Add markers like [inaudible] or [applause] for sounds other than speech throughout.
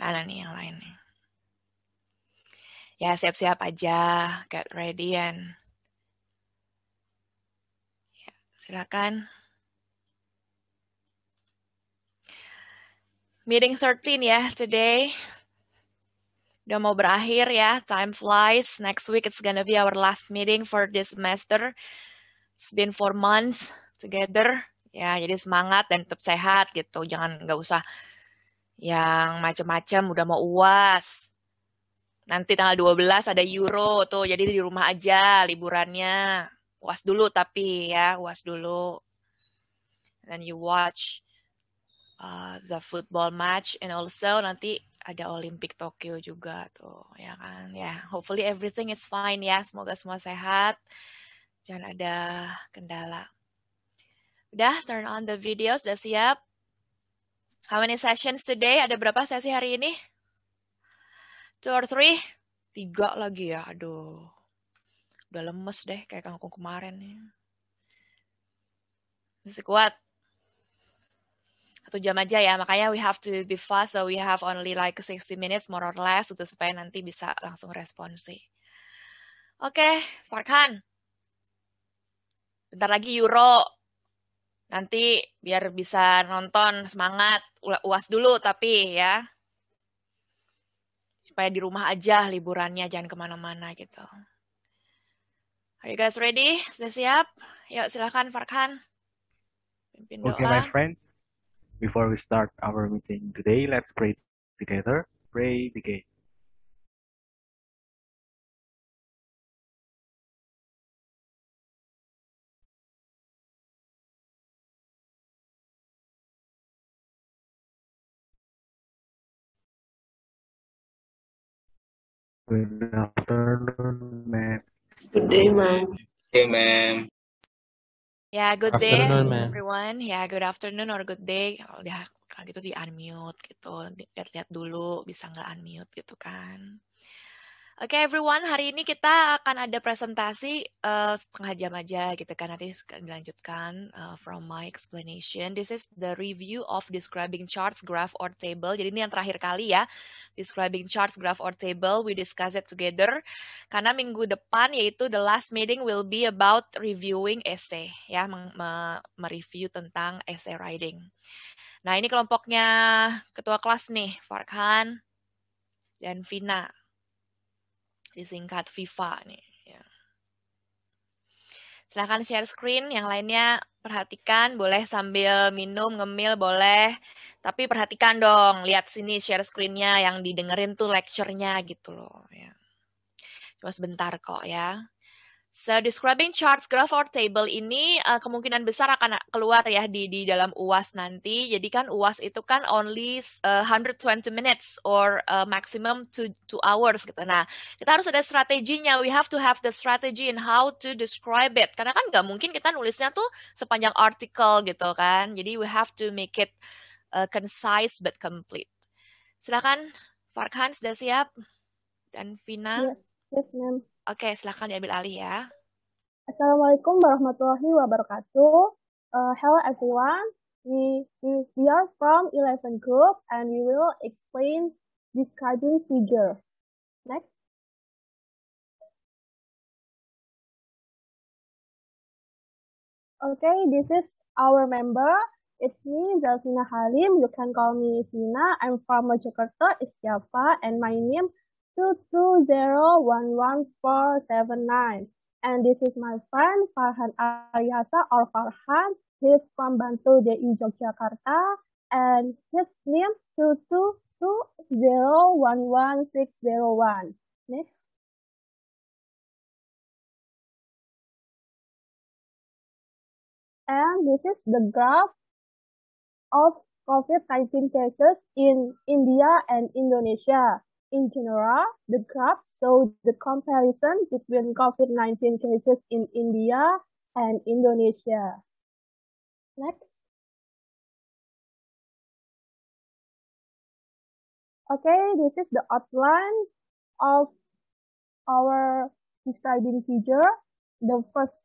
Ada nih yang lainnya. Ya siap-siap aja, get ready and ya, silakan. Meeting 13 ya today. Udah mau berakhir ya, time flies. Next week it's gonna be our last meeting for this semester. It's been four months together. Ya, jadi semangat dan tetap sehat gitu. Jangan nggak usah yang macam-macam udah mau uas. Nanti tanggal 12 ada euro tuh, jadi di rumah aja liburannya. Uas dulu tapi ya, uas dulu. Then you watch uh, the football match and also nanti ada Olympic Tokyo juga tuh, ya kan? Ya, yeah. hopefully everything is fine ya. Semoga semua sehat. Jangan ada kendala. Udah, turn on the videos udah siap? How many sessions today? Ada berapa sesi hari ini? Two or three? Tiga lagi ya, aduh. Udah lemes deh kayak kangkung kemarin ya. Masih kuat. Satu jam aja ya, makanya we have to be fast, so we have only like 60 minutes more or less, itu supaya nanti bisa langsung responsi. Oke, okay, Farhan. Bentar lagi Euro. Nanti biar bisa nonton, semangat uas dulu tapi ya supaya di rumah aja liburannya jangan kemana-mana gitu. Are you guys ready? Sudah siap? Yuk silahkan Farhan. Oke Okay my friends, before we start our meeting today, let's pray together. Pray begin. Good afternoon, ma'am. Good day, ma'am. Hey, ma'am. Ya, yeah, good day everyone. yeah, good afternoon or good day. Kalau udah kalau gitu di unmute gitu, lihat-lihat dulu bisa nggak unmute gitu kan. Oke okay, everyone, hari ini kita akan ada presentasi uh, setengah jam aja gitu kan. Nanti dilanjutkan uh, from my explanation. This is the review of describing charts, graph, or table. Jadi ini yang terakhir kali ya. Describing charts, graph, or table. We discuss it together. Karena minggu depan yaitu the last meeting will be about reviewing essay. Ya, mereview tentang essay writing. Nah ini kelompoknya ketua kelas nih, Farkhan dan Vina disingkat FIFA nih. Ya. Silahkan share screen, yang lainnya perhatikan, boleh sambil minum, ngemil, boleh. Tapi perhatikan dong, lihat sini share screennya yang didengerin tuh lecture-nya gitu loh. Ya. Cuma sebentar kok ya. So, describing charts, graph, or table ini uh, kemungkinan besar akan keluar ya di, di dalam UAS nanti. Jadi kan UAS itu kan only uh, eh, 120 minutes or uh, maximum 2, hours gitu. Nah, kita harus ada strateginya. We have to have the strategy in how to describe it. Karena kan nggak mungkin kita nulisnya tuh sepanjang artikel gitu kan. Jadi we have to make it uh, concise but complete. Silakan, Farkhan sudah siap? Dan Vina? Yes, iya, yes ma'am. Oke, silahkan diambil alih ya. Assalamualaikum warahmatullahi wabarakatuh. Uh, hello everyone. We, we, we are from 11 group and we will explain describing figure. Next. Okay, this is our member. It's me, Delvina Halim. You can call me Zina. I'm from Mojokerto, East Java, and my name two two zero one one four seven nine. And this is my friend Farhan Aryasa or Farhan. He's from Bantu DI Yogyakarta and his name two two two zero one one six zero one. Next. And this is the graph of COVID-19 cases in India and Indonesia. In general, the graph shows the comparison between COVID-19 cases in India and Indonesia. Next. Okay, this is the outline of our describing feature. The first,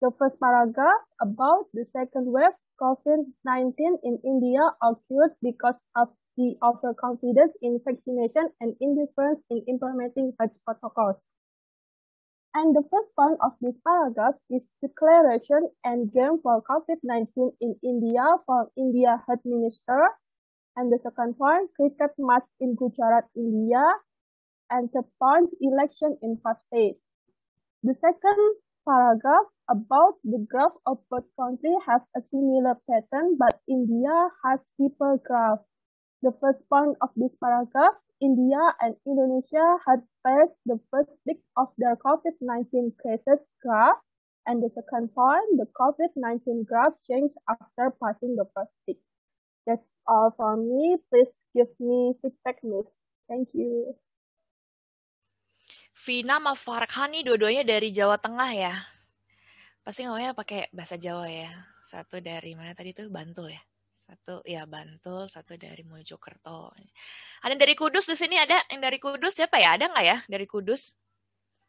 the first paragraph about the second wave COVID-19 in India occurred because of the overconfidence in vaccination and indifference in implementing such protocols. And the first point of this paragraph is declaration and game for COVID-19 in India from India Health Minister. And the second point, cricket match in Gujarat, India. And the point, election in first state. The second paragraph about the graph of both countries has a similar pattern, but India has deeper graph. The first point of this paragraph, India and Indonesia had passed the first peak of their COVID-19 cases graph, and the second point, the COVID-19 graph changed after passing the first peak. That's all from me. Please give me feedback, Miss. Thank you. Vina sama Farhani dua-duanya dari Jawa Tengah ya. Pasti ngomongnya pakai bahasa Jawa ya. Satu dari mana tadi tuh Bantul ya. Satu ya Bantul, satu dari Mojokerto. Ada dari Kudus di sini ada yang dari Kudus siapa ya? Ada nggak ya dari Kudus?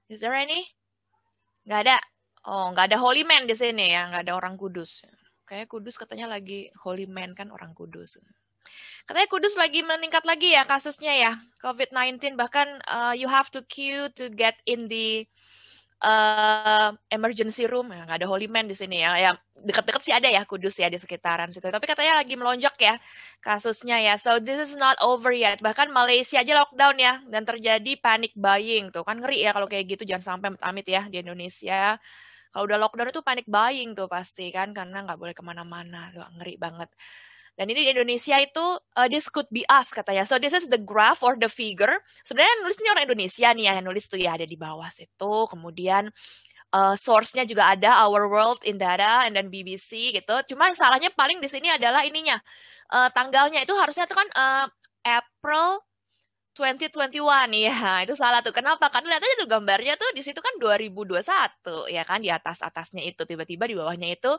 Is there any? Nggak ada. Oh, nggak ada holy man di sini ya, nggak ada orang Kudus. Kayak Kudus katanya lagi holy man kan orang Kudus. Katanya Kudus lagi meningkat lagi ya kasusnya ya COVID-19 bahkan uh, you have to queue to get in the uh, emergency room ya, nggak ada holy man di sini ya ya dekat-dekat sih ada ya kudus ya di sekitaran situ tapi katanya lagi melonjak ya kasusnya ya so this is not over yet bahkan Malaysia aja lockdown ya dan terjadi panic buying tuh kan ngeri ya kalau kayak gitu jangan sampai amit ya di Indonesia kalau udah lockdown itu panic buying tuh pasti kan karena nggak boleh kemana-mana ngeri banget dan ini di Indonesia itu uh, this could be us katanya. So this is the graph or the figure. Sebenarnya nulisnya orang Indonesia nih yang nulis tuh ya ada di bawah situ. Kemudian uh, source-nya juga ada Our World in Data and then BBC gitu. Cuma salahnya paling di sini adalah ininya uh, tanggalnya itu harusnya itu kan uh, April 2021 ya [laughs] itu salah tuh kenapa kan lihat aja tuh gambarnya tuh di situ kan 2021 ya kan di atas atasnya itu tiba-tiba di bawahnya itu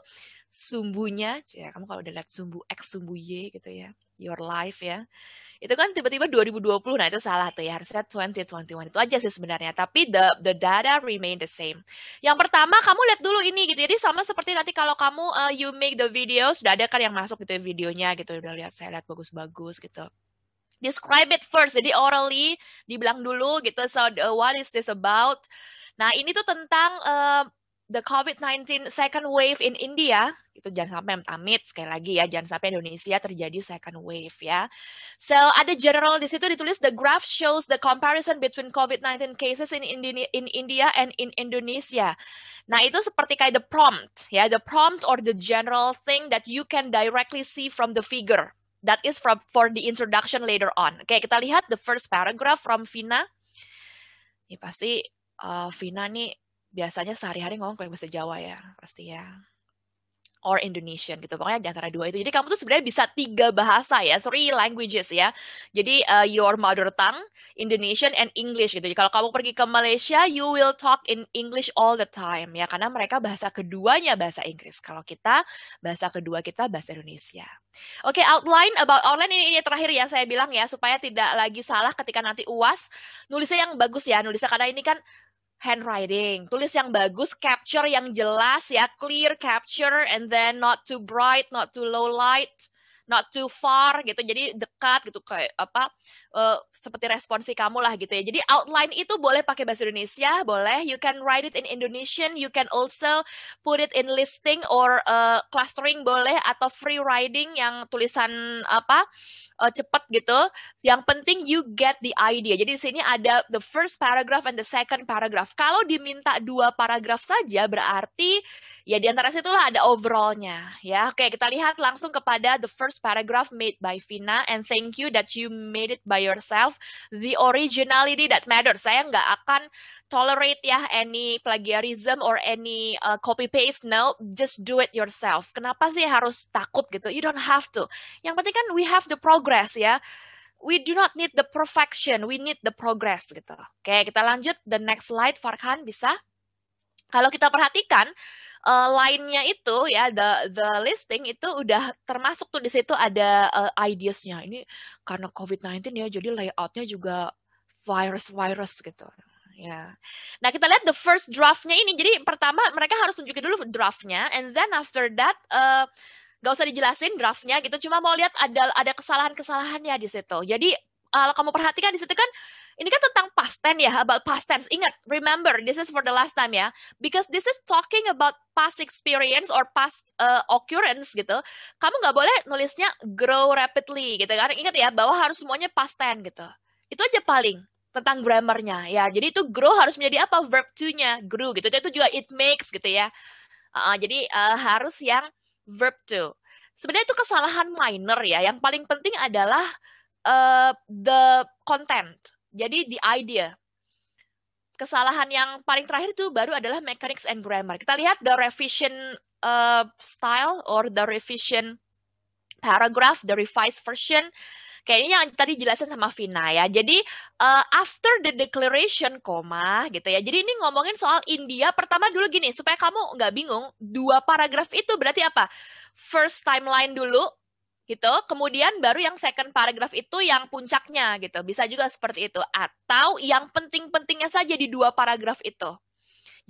sumbunya ya kamu kalau udah lihat sumbu x sumbu y gitu ya your life ya itu kan tiba-tiba 2020 nah itu salah tuh ya harusnya 2021 itu aja sih sebenarnya tapi the the data remain the same yang pertama kamu lihat dulu ini gitu jadi sama seperti nanti kalau kamu uh, you make the videos sudah ada kan yang masuk gitu ya videonya gitu udah lihat saya lihat bagus-bagus gitu describe it first. Jadi orally dibilang dulu gitu. So uh, what is this about? Nah, ini tuh tentang uh, the COVID-19 second wave in India. Itu jangan sampai amit sekali lagi ya, jangan sampai Indonesia terjadi second wave ya. So ada general di situ ditulis the graph shows the comparison between COVID-19 cases in India, in India and in Indonesia. Nah, itu seperti kayak the prompt ya, the prompt or the general thing that you can directly see from the figure That is from for the introduction later on. Oke, okay, kita lihat the first paragraph from Vina. Ini ya, pasti uh, Vina nih biasanya sehari-hari ngomong kayak bahasa Jawa ya, pasti ya or Indonesian gitu pokoknya di antara dua itu jadi kamu tuh sebenarnya bisa tiga bahasa ya three languages ya jadi uh, your mother tongue Indonesian and English gitu jadi kalau kamu pergi ke Malaysia you will talk in English all the time ya karena mereka bahasa keduanya bahasa Inggris kalau kita bahasa kedua kita bahasa Indonesia oke okay, outline about online ini, ini terakhir ya saya bilang ya supaya tidak lagi salah ketika nanti uas nulisnya yang bagus ya nulisnya karena ini kan handwriting. Tulis yang bagus, capture yang jelas ya, clear capture and then not too bright, not too low light, not too far gitu. Jadi dekat gitu kayak apa uh, seperti responsi kamu lah gitu ya. Jadi outline itu boleh pakai bahasa Indonesia, boleh. You can write it in Indonesian, you can also put it in listing or uh, clustering boleh atau free writing yang tulisan apa uh, cepat gitu. Yang penting you get the idea. Jadi di sini ada the first paragraph and the second paragraph. Kalau diminta dua paragraf saja berarti ya di antara situlah ada overallnya ya. Oke, kita lihat langsung kepada the first paragraph made by Vina and thank you that you made it by yourself. The originality that matters. Saya nggak akan tolerate ya any plagiarism or any uh, eh, copy paste. No, just do it yourself. Kenapa sih harus takut gitu? You don't have to. Yang penting kan we have the program progress ya. We do not need the perfection, we need the progress gitu. Oke, kita lanjut the next slide Farhan bisa. Kalau kita perhatikan uh, eh, lainnya itu ya the the listing itu udah termasuk tuh di situ ada uh, ideasnya. Ini karena COVID-19 ya jadi layoutnya juga virus-virus gitu ya. Nah kita lihat the first draftnya ini. Jadi pertama mereka harus tunjukin dulu draftnya, and then after that uh, gak usah dijelasin draftnya gitu cuma mau lihat ada ada kesalahan kesalahannya di situ jadi eh, kalau kamu perhatikan di situ kan ini kan tentang past tense ya about past tense ingat remember this is for the last time ya because this is talking about past experience or past uh, occurrence gitu kamu nggak boleh nulisnya grow rapidly gitu kan ingat ya bahwa harus semuanya past tense gitu itu aja paling tentang grammarnya ya jadi itu grow harus menjadi apa verb to nya grew gitu itu juga it makes gitu ya uh, jadi uh, harus yang verb to. Sebenarnya itu kesalahan minor ya. Yang paling penting adalah uh, the content. Jadi the idea. Kesalahan yang paling terakhir itu baru adalah mechanics and grammar. Kita lihat the revision uh, style or the revision paragraph, the revised version kayaknya yang tadi jelasin sama Vina ya. Jadi uh, after the declaration koma gitu ya. Jadi ini ngomongin soal India pertama dulu gini supaya kamu nggak bingung dua paragraf itu berarti apa? First timeline dulu gitu. Kemudian baru yang second paragraf itu yang puncaknya gitu. Bisa juga seperti itu atau yang penting-pentingnya saja di dua paragraf itu.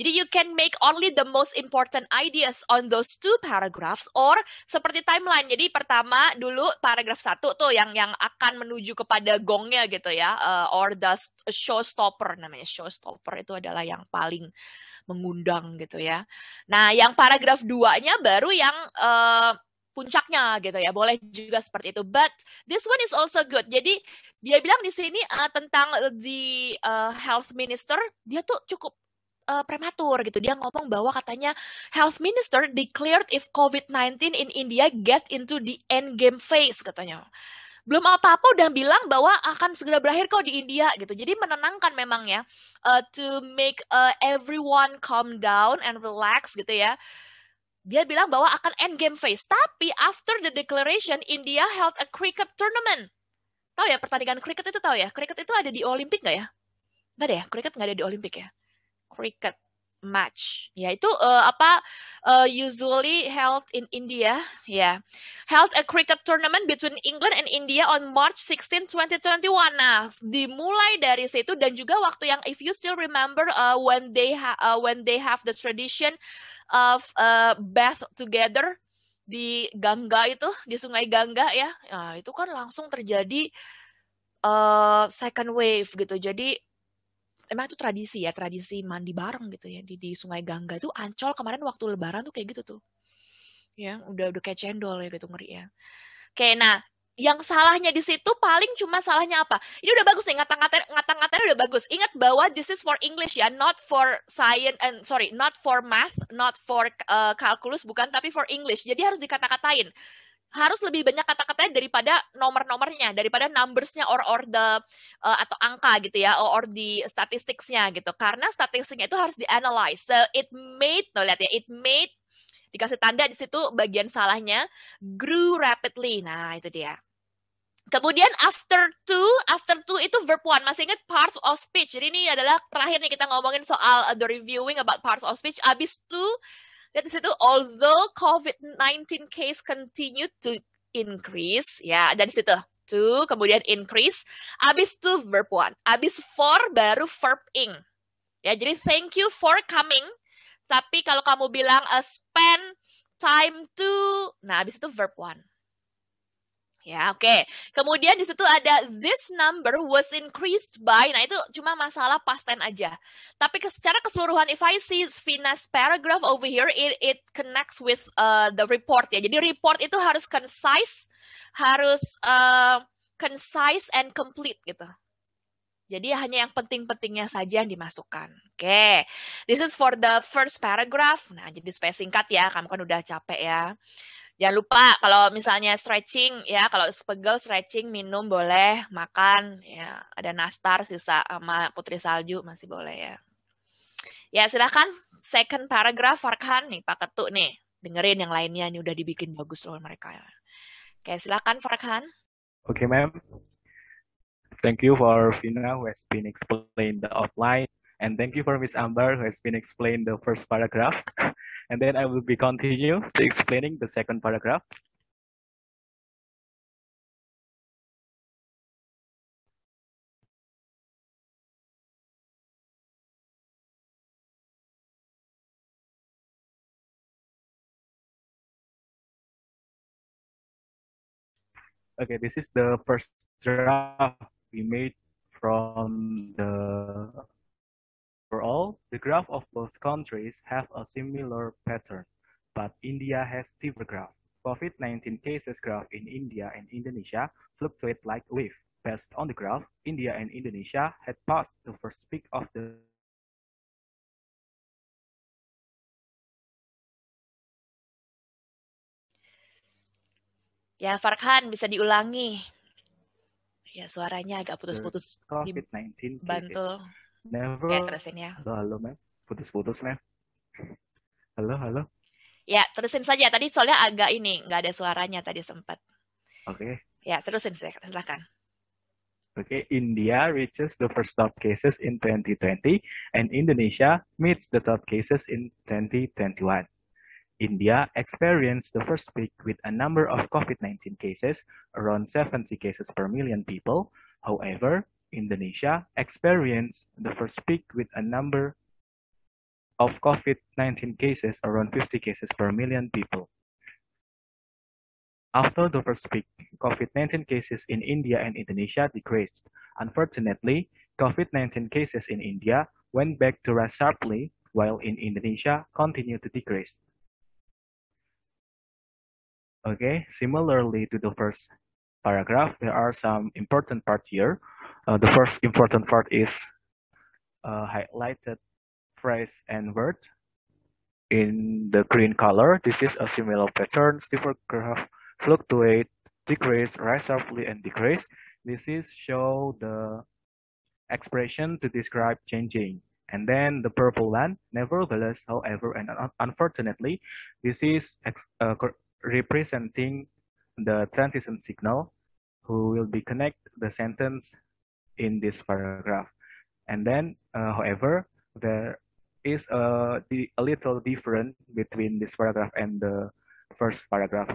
Jadi you can make only the most important ideas on those two paragraphs or seperti timeline. Jadi pertama dulu paragraf satu tuh yang yang akan menuju kepada gongnya gitu ya uh, or the showstopper namanya showstopper itu adalah yang paling mengundang gitu ya. Nah, yang paragraf nya baru yang uh, puncaknya gitu ya. Boleh juga seperti itu. But this one is also good. Jadi dia bilang di sini uh, tentang the uh, health minister, dia tuh cukup uh, prematur gitu. Dia ngomong bahwa katanya health minister declared if COVID-19 in India get into the end game phase katanya belum apa-apa udah bilang bahwa akan segera berakhir kok di India gitu. Jadi menenangkan memang ya uh, to make uh, everyone calm down and relax gitu ya. Dia bilang bahwa akan end game phase. Tapi after the declaration, India held a cricket tournament. Tahu ya pertandingan cricket itu tahu ya? Cricket itu ada di Olimpik nggak ya? Nggak ada ya? Cricket nggak ada di Olimpik ya? cricket match yaitu uh, apa uh, usually held in India ya yeah. held a cricket tournament between England and India on March 16 2021 nah dimulai dari situ dan juga waktu yang if you still remember uh, when they uh, when they have the tradition of uh, bath together di Gangga itu di Sungai Gangga ya nah, itu kan langsung terjadi uh, second wave gitu jadi emang itu tradisi ya tradisi mandi bareng gitu ya di, di Sungai Gangga tuh Ancol kemarin waktu Lebaran tuh kayak gitu tuh ya udah udah kayak cendol ya gitu ngeri ya oke nah yang salahnya di situ paling cuma salahnya apa? Ini udah bagus nih ngata-ngatain ngata-ngatain udah bagus. Ingat bahwa this is for English ya, not for science and eh, sorry, not for math, not for uh, calculus bukan tapi for English. Jadi harus dikata-katain harus lebih banyak kata-katanya daripada nomor-nomornya, daripada numbersnya or or the uh, atau angka gitu ya, or, or di statisticsnya gitu. Karena statistiknya itu harus dianalyze. So it made, tuh lihat ya, it made dikasih tanda di situ bagian salahnya grew rapidly. Nah, itu dia. Kemudian after two, after two itu verb one. Masih ingat parts of speech. Jadi ini adalah terakhir nih kita ngomongin soal eh, the reviewing about parts of speech. Abis two, lihat di situ although COVID-19 case continue to increase ya dari situ to kemudian increase abis to verb one abis for baru verb ing ya jadi thank you for coming tapi kalau kamu bilang uh, spend time to nah abis itu verb one Ya, oke. Okay. Kemudian di situ ada this number was increased by. Nah, itu cuma masalah past tense aja. Tapi secara keseluruhan if I see Vina's paragraph over here it it connects with uh, the report ya. Jadi report itu harus concise, harus uh, concise and complete gitu. Jadi hanya yang penting-pentingnya saja yang dimasukkan. Oke, okay. this is for the first paragraph. Nah, jadi supaya singkat ya, kamu kan udah capek ya. Jangan lupa kalau misalnya stretching ya, kalau pegel stretching, minum boleh, makan ya. Ada nastar sisa sama putri salju masih boleh ya. Ya silahkan second paragraph Farhan nih Pak Ketuk nih. Dengerin yang lainnya ini udah dibikin bagus loh mereka. Oke silahkan Farhan. Oke okay, ma'am. Thank you for Vina who has been explained the outline. And thank you for Miss Amber who has been explained the first paragraph. [laughs] and then I will be continue explaining the second paragraph. Okay, this is the first draft we made from the Overall, the graph of both countries have a similar pattern, but India has steeper graph. COVID-19 cases graph in India and Indonesia fluctuate like a wave. Based on the graph, India and Indonesia had passed the first peak of the Ya, Farhan bisa diulangi. Ya, suaranya agak putus-putus. COVID-19 Bantul. Never. Ya, terusin ya. Halo, halo, Mem. Putus-putus, Mem. Halo, halo. Ya, terusin saja. Tadi soalnya agak ini, nggak ada suaranya tadi sempat. Oke. Okay. Ya, terusin, silakan. Oke, okay, India reaches the first top cases in 2020 and Indonesia meets the top cases in 2021. India experienced the first peak with a number of COVID-19 cases, around 70 cases per million people. However, Indonesia experienced the first peak with a number of COVID-19 cases around 50 cases per million people. After the first peak, COVID-19 cases in India and Indonesia decreased. Unfortunately, COVID-19 cases in India went back to rise sharply, while in Indonesia continued to decrease. Okay, similarly to the first paragraph, there are some important parts here. Uh, the first important part is uh, highlighted phrase and word in the green color. This is a similar pattern. Steeper graph fluctuate, decrease, rise sharply, and decrease. This is show the expression to describe changing. And then the purple line, nevertheless, however, and unfortunately, this is uh, representing the transition signal who will be connect the sentence in this paragraph. And then, uh, however, there is a, a little difference between this paragraph and the first paragraph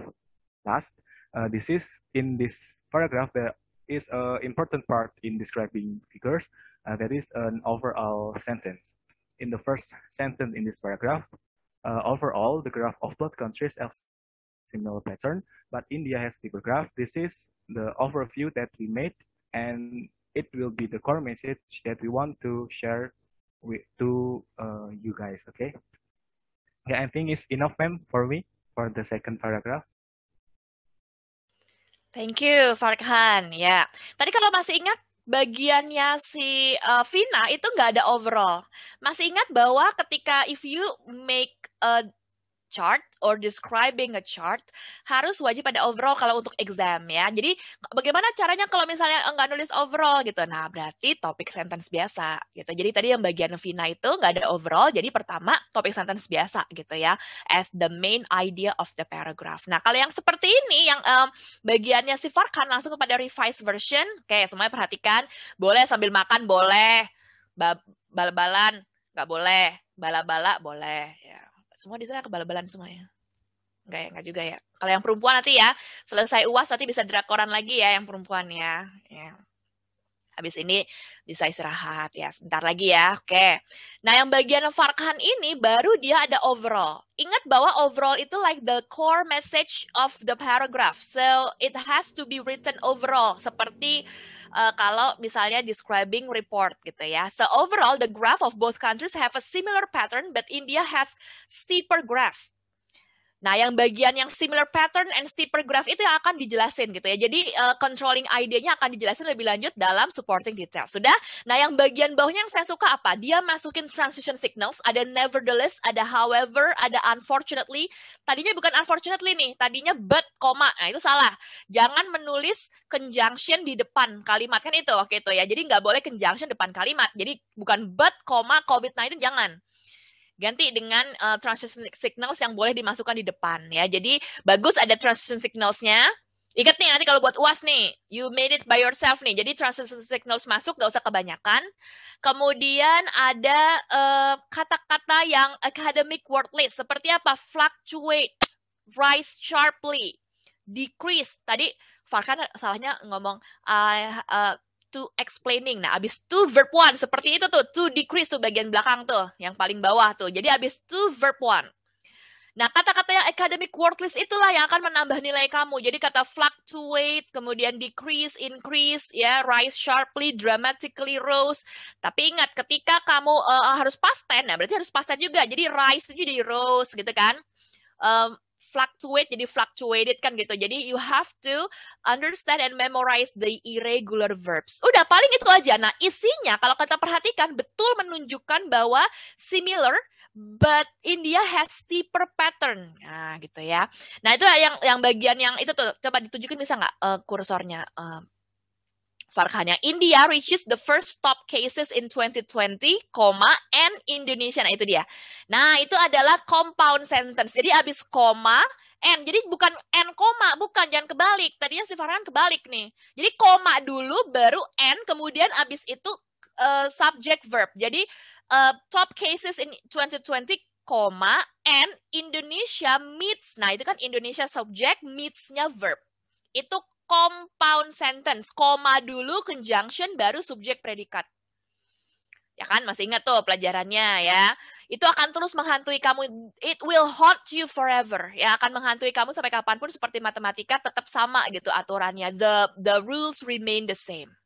last. Uh, this is in this paragraph there is an important part in describing figures. Uh, that is an overall sentence. In the first sentence in this paragraph, uh, overall, the graph of both countries has similar pattern, but India has bigger graph. This is the overview that we made, and it will be the core message that we want to share with to uh, you guys. Okay. Yeah, I think it's enough, ma'am, for me for the second paragraph. Thank you, Farhan. Ya, yeah. tadi kalau masih ingat bagiannya si uh, Vina itu nggak ada overall. Masih ingat bahwa ketika if you make a chart or describing a chart harus wajib pada overall kalau untuk exam ya. Jadi bagaimana caranya kalau misalnya enggak nulis overall gitu. Nah, berarti topik sentence biasa gitu. Jadi tadi yang bagian Vina itu enggak ada overall, jadi pertama topik sentence biasa gitu ya as the main idea of the paragraph. Nah, kalau yang seperti ini yang um, bagiannya sifarkan langsung kepada revised version. Oke, semuanya perhatikan. Boleh sambil makan boleh. Bal-balan nggak boleh. Bala-bala boleh ya. Semua di sana kebal-balan semua ya. Enggak ya, enggak juga ya. Kalau yang perempuan nanti ya, selesai UAS nanti bisa drakoran lagi ya yang perempuan ya. Ya. Habis ini bisa istirahat ya, sebentar lagi ya. Oke. Nah, yang bagian Farkhan ini baru dia ada overall. Ingat bahwa overall itu like the core message of the paragraph. So, it has to be written overall seperti uh, kalau misalnya describing report gitu ya. So, overall the graph of both countries have a similar pattern but India has steeper graph. Nah, yang bagian yang similar pattern and steeper graph itu yang akan dijelasin gitu ya. Jadi uh, controlling idenya akan dijelasin lebih lanjut dalam supporting detail. Sudah? Nah, yang bagian bawahnya yang saya suka apa? Dia masukin transition signals, ada nevertheless, ada however, ada unfortunately. Tadinya bukan unfortunately nih, tadinya but koma. Nah, itu salah. Jangan menulis conjunction di depan kalimat kan itu waktu itu ya. Jadi nggak boleh conjunction depan kalimat. Jadi bukan but koma COVID-19 jangan ganti dengan uh, transition signals yang boleh dimasukkan di depan ya. Jadi bagus ada transition signalsnya. Ingat nih nanti kalau buat uas nih, you made it by yourself nih. Jadi transition signals masuk gak usah kebanyakan. Kemudian ada eh, kata-kata uh, yang academic word list seperti apa fluctuate, rise sharply, decrease. Tadi Farhan salahnya ngomong uh, uh, to explaining. Nah, abis to verb one seperti itu tuh, to decrease tuh bagian belakang tuh, yang paling bawah tuh. Jadi abis to verb one. Nah, kata-kata yang academic word list itulah yang akan menambah nilai kamu. Jadi kata fluctuate, kemudian decrease, increase, ya, rise sharply, dramatically rose. Tapi ingat ketika kamu uh, harus past tense, nah berarti harus past tense juga. Jadi rise itu jadi rose gitu kan. Um, fluctuate jadi fluctuated kan gitu. Jadi you have to understand and memorize the irregular verbs. Udah paling itu aja. Nah, isinya kalau kita perhatikan betul menunjukkan bahwa similar but India has steeper pattern. Nah, gitu ya. Nah, itu yang yang bagian yang itu tuh coba ditunjukin bisa nggak uh, kursornya? Uh, Farhan India reaches the first top cases in 2020, and Indonesia. Nah, itu dia. Nah, itu adalah compound sentence. Jadi abis koma and. Jadi bukan and koma, bukan jangan kebalik. Tadinya si Farhan kebalik nih. Jadi koma dulu baru and kemudian abis itu uh, subject verb. Jadi uh, top cases in 2020 koma and Indonesia meets. Nah, itu kan Indonesia subject meets-nya verb. Itu compound sentence, koma dulu conjunction baru subjek predikat. Ya kan, masih ingat tuh pelajarannya ya. Itu akan terus menghantui kamu. It will haunt you forever. Ya akan menghantui kamu sampai kapanpun seperti matematika tetap sama gitu aturannya. The the rules remain the same.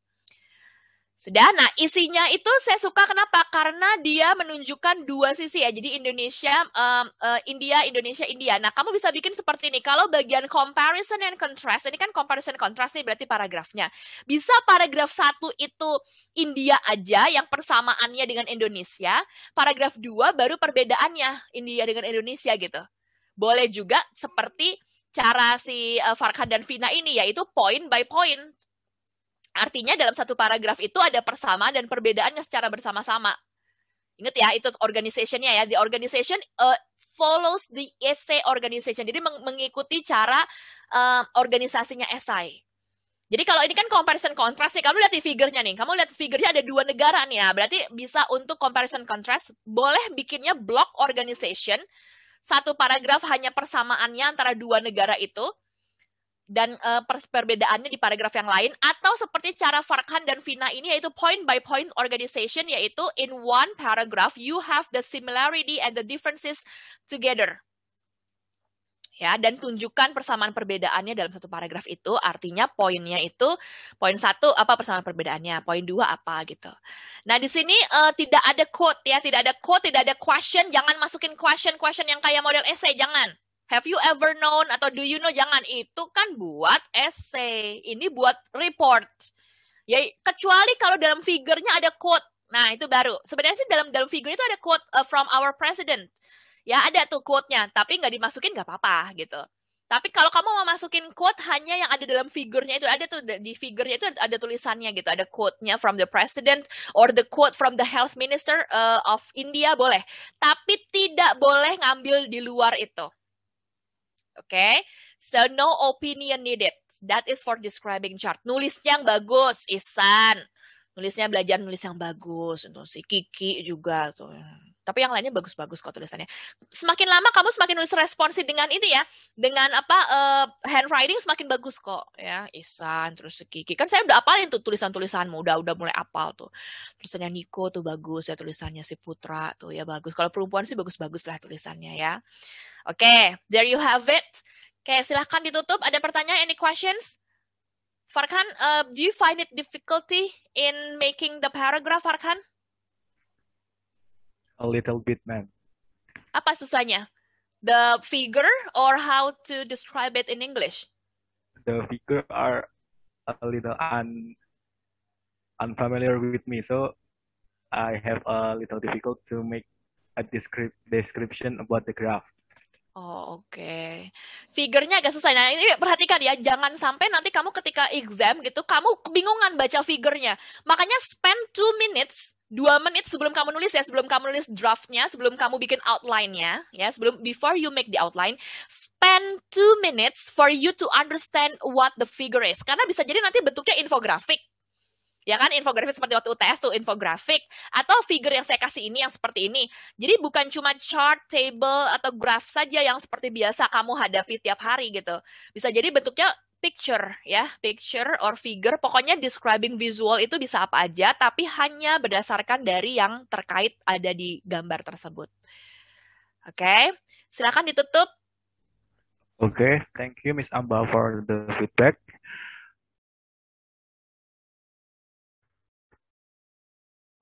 Sudah, nah isinya itu saya suka kenapa? Karena dia menunjukkan dua sisi ya. Jadi Indonesia, um, uh, India, Indonesia, India. Nah kamu bisa bikin seperti ini. Kalau bagian comparison and contrast, ini kan comparison contrast nih berarti paragrafnya. Bisa paragraf satu itu India aja yang persamaannya dengan Indonesia. Paragraf dua baru perbedaannya India dengan Indonesia gitu. Boleh juga seperti cara si eh, Farhan dan Vina ini yaitu point by point. Artinya dalam satu paragraf itu ada persamaan dan perbedaannya secara bersama-sama. Ingat ya, itu organization-nya ya. The organization uh, follows the essay organization. Jadi meng mengikuti cara uh, organisasinya essay. Jadi kalau ini kan comparison contrast sih. kamu lihat di figurnya nih, kamu lihat figurnya ada dua negara nih, ya. berarti bisa untuk comparison contrast boleh bikinnya block organization, satu paragraf hanya persamaannya antara dua negara itu, dan uh, perbedaannya di paragraf yang lain atau seperti cara Farhan dan Vina ini yaitu point by point organization yaitu in one paragraph you have the similarity and the differences together. Ya, dan tunjukkan persamaan perbedaannya dalam satu paragraf itu. Artinya poinnya itu poin satu apa persamaan perbedaannya, poin dua apa gitu. Nah di sini uh, tidak ada quote ya, tidak ada quote, tidak ada question. Jangan masukin question question yang kayak model essay, jangan have you ever known atau do you know jangan itu kan buat essay. Ini buat report. Ya kecuali kalau dalam figurnya ada quote. Nah, itu baru. Sebenarnya sih dalam dalam figur itu ada quote uh, from our president. Ya ada tuh quote-nya, tapi nggak dimasukin nggak apa-apa gitu. Tapi kalau kamu mau masukin quote hanya yang ada dalam figurnya itu ada tuh di figurnya itu ada, tulisannya gitu, ada quote-nya from the president or the quote from the health minister uh, of India boleh. Tapi tidak boleh ngambil di luar itu. Okay, so no opinion needed. That is for describing chart. Nulisnya yang bagus, Isan. Nulisnya belajar nulis yang bagus. Untuk si Kiki juga tuh tapi yang lainnya bagus-bagus kok tulisannya. Semakin lama kamu semakin nulis responsif dengan itu ya, dengan apa uh, handwriting semakin bagus kok ya. Isan terus Kiki. Kan saya udah apalin tuh tulisan-tulisanmu, udah udah mulai apal tuh. Tulisannya Niko tuh bagus ya, tulisannya si Putra tuh ya bagus. Kalau perempuan sih bagus-bagus lah tulisannya ya. Oke, okay, there you have it. Oke, okay, silahkan ditutup. Ada pertanyaan, any questions? Farhan, uh, do you find it difficulty in making the paragraph, Farhan? a little bit, man. Apa susahnya? The figure or how to describe it in English? The figure are a little un unfamiliar with me, so I have a little difficult to make a descript description about the graph. Oh, oke. Okay. Figurnya agak susah. Nah, ini perhatikan ya, jangan sampai nanti kamu ketika exam gitu kamu kebingungan baca figurnya. Makanya spend two minutes dua menit sebelum kamu nulis ya sebelum kamu nulis draftnya sebelum kamu bikin outline-nya ya sebelum before you make the outline spend two minutes for you to understand what the figure is karena bisa jadi nanti bentuknya infografik ya kan infografik seperti waktu UTS tuh infografik atau figure yang saya kasih ini yang seperti ini jadi bukan cuma chart table atau graph saja yang seperti biasa kamu hadapi tiap hari gitu bisa jadi bentuknya picture ya, picture or figure, pokoknya describing visual itu bisa apa aja, tapi hanya berdasarkan dari yang terkait ada di gambar tersebut. Oke, okay? silakan ditutup. Oke, okay, thank you Miss Amba for the feedback.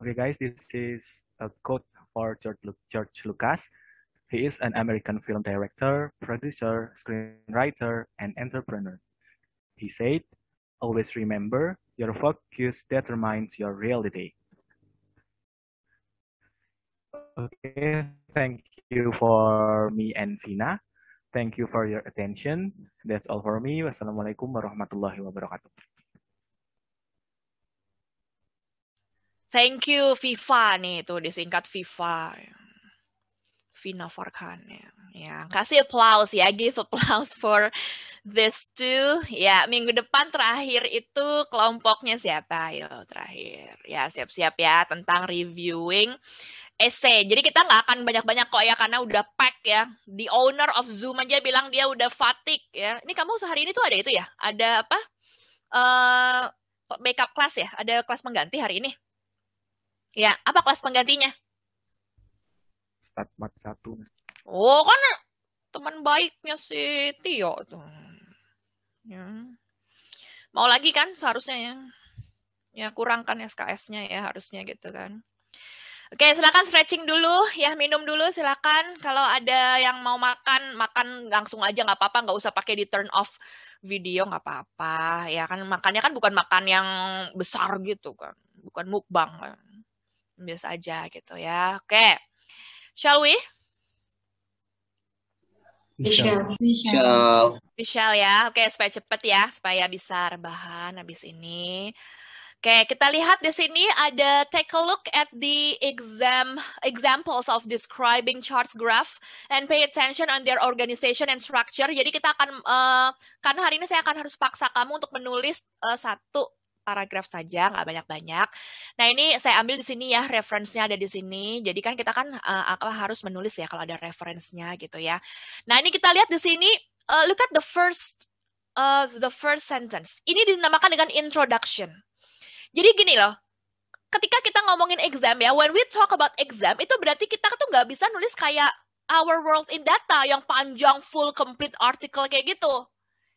Okay guys, this is a quote for George, Lu George Lucas. He is an American film director, producer, screenwriter, and entrepreneur. He said, always remember your focus determines your reality. Okay, thank you for me and Vina. Thank you for your attention. That's all for me. Wassalamualaikum warahmatullahi wabarakatuh. Thank you Viva nih tuh disingkat Viva. Vina Farkhan ya. ya kasih applause ya give applause for this two ya minggu depan terakhir itu kelompoknya siapa ya terakhir ya siap-siap ya tentang reviewing essay jadi kita nggak akan banyak-banyak kok ya karena udah pack ya the owner of Zoom aja bilang dia udah fatigue ya ini kamu sehari ini tuh ada itu ya ada apa eh uh, backup kelas ya ada kelas pengganti hari ini ya apa kelas penggantinya mat satu. Oh, kan teman baiknya si Tio tuh. Ya. Mau lagi kan seharusnya ya. Ya kurangkan SKS-nya ya harusnya gitu kan. Oke, silakan stretching dulu, ya minum dulu silakan. Kalau ada yang mau makan, makan langsung aja nggak apa-apa, nggak usah pakai di turn off video nggak apa-apa. Ya kan makannya kan bukan makan yang besar gitu kan, bukan mukbang kan. Biasa aja gitu ya. Oke. Shall we? We shall. We ya. Oke, supaya cepat ya, supaya bisa rebahan habis ini. Oke, kita lihat di sini ada take a look at the exam examples of describing charts graph and pay attention on their organization and structure. Jadi kita akan uh, karena hari ini saya akan harus paksa kamu untuk menulis uh, satu paragraf saja, nggak banyak-banyak. Nah ini saya ambil di sini ya, referensinya ada di sini. Jadi kan kita kan uh, harus menulis ya kalau ada referensinya gitu ya. Nah ini kita lihat di sini, uh, look at the first uh, the first sentence. Ini dinamakan dengan introduction. Jadi gini loh, ketika kita ngomongin exam ya, when we talk about exam itu berarti kita tuh nggak bisa nulis kayak our world in data yang panjang full complete article kayak gitu.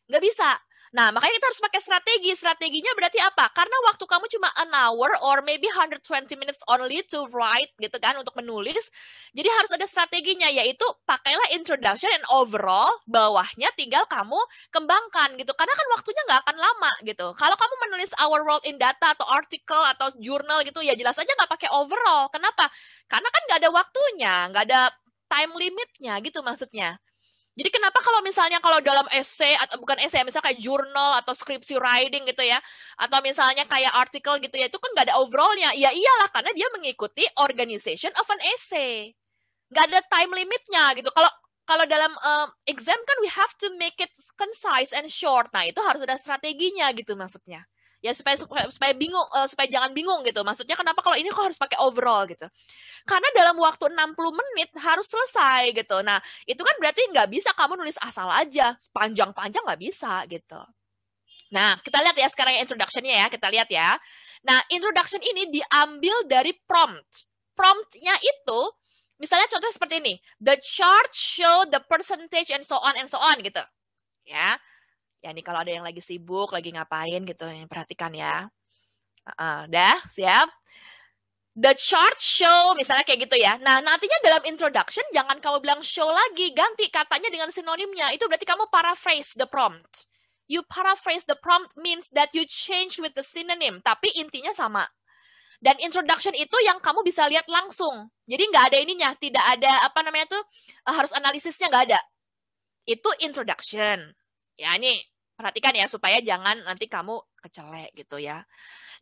Nggak bisa Nah, makanya kita harus pakai strategi. Strateginya berarti apa? Karena waktu kamu cuma an hour or maybe 120 minutes only to write gitu kan untuk menulis. Jadi harus ada strateginya yaitu pakailah introduction and overall, bawahnya tinggal kamu kembangkan gitu. Karena kan waktunya nggak akan lama gitu. Kalau kamu menulis our world in data atau artikel atau jurnal gitu ya jelas aja nggak pakai overall. Kenapa? Karena kan nggak ada waktunya, nggak ada time limitnya gitu maksudnya. Jadi kenapa kalau misalnya kalau dalam essay atau bukan essay ya, misalnya kayak jurnal atau skripsi writing gitu ya atau misalnya kayak artikel gitu ya itu kan nggak ada overallnya. Ya iyalah karena dia mengikuti organization of an essay. Nggak ada time limitnya gitu. Kalau kalau dalam um, exam kan we have to make it concise and short. Nah, itu harus ada strateginya gitu maksudnya ya supaya supaya, bingung uh, supaya jangan bingung gitu maksudnya kenapa kalau ini kok harus pakai overall gitu karena dalam waktu 60 menit harus selesai gitu nah itu kan berarti nggak bisa kamu nulis asal aja panjang-panjang nggak bisa gitu Nah, kita lihat ya sekarang introductionnya ya, kita lihat ya. Nah, introduction ini diambil dari prompt. Promptnya itu misalnya contohnya seperti ini, the chart show the percentage and so on and so on gitu. Ya. Ya, ini kalau ada yang lagi sibuk, lagi ngapain gitu, yang perhatikan ya. Uh, udah, siap? The short show, misalnya kayak gitu ya. Nah, nantinya dalam introduction, jangan kamu bilang show lagi. Ganti katanya dengan sinonimnya. Itu berarti kamu paraphrase the prompt. You paraphrase the prompt means that you change with the synonym. Tapi intinya sama dan introduction itu yang kamu bisa lihat langsung jadi nggak ada ininya tidak ada apa namanya tuh eh, harus analisisnya nggak ada itu introduction ya ini perhatikan ya supaya jangan nanti kamu kecelek gitu ya.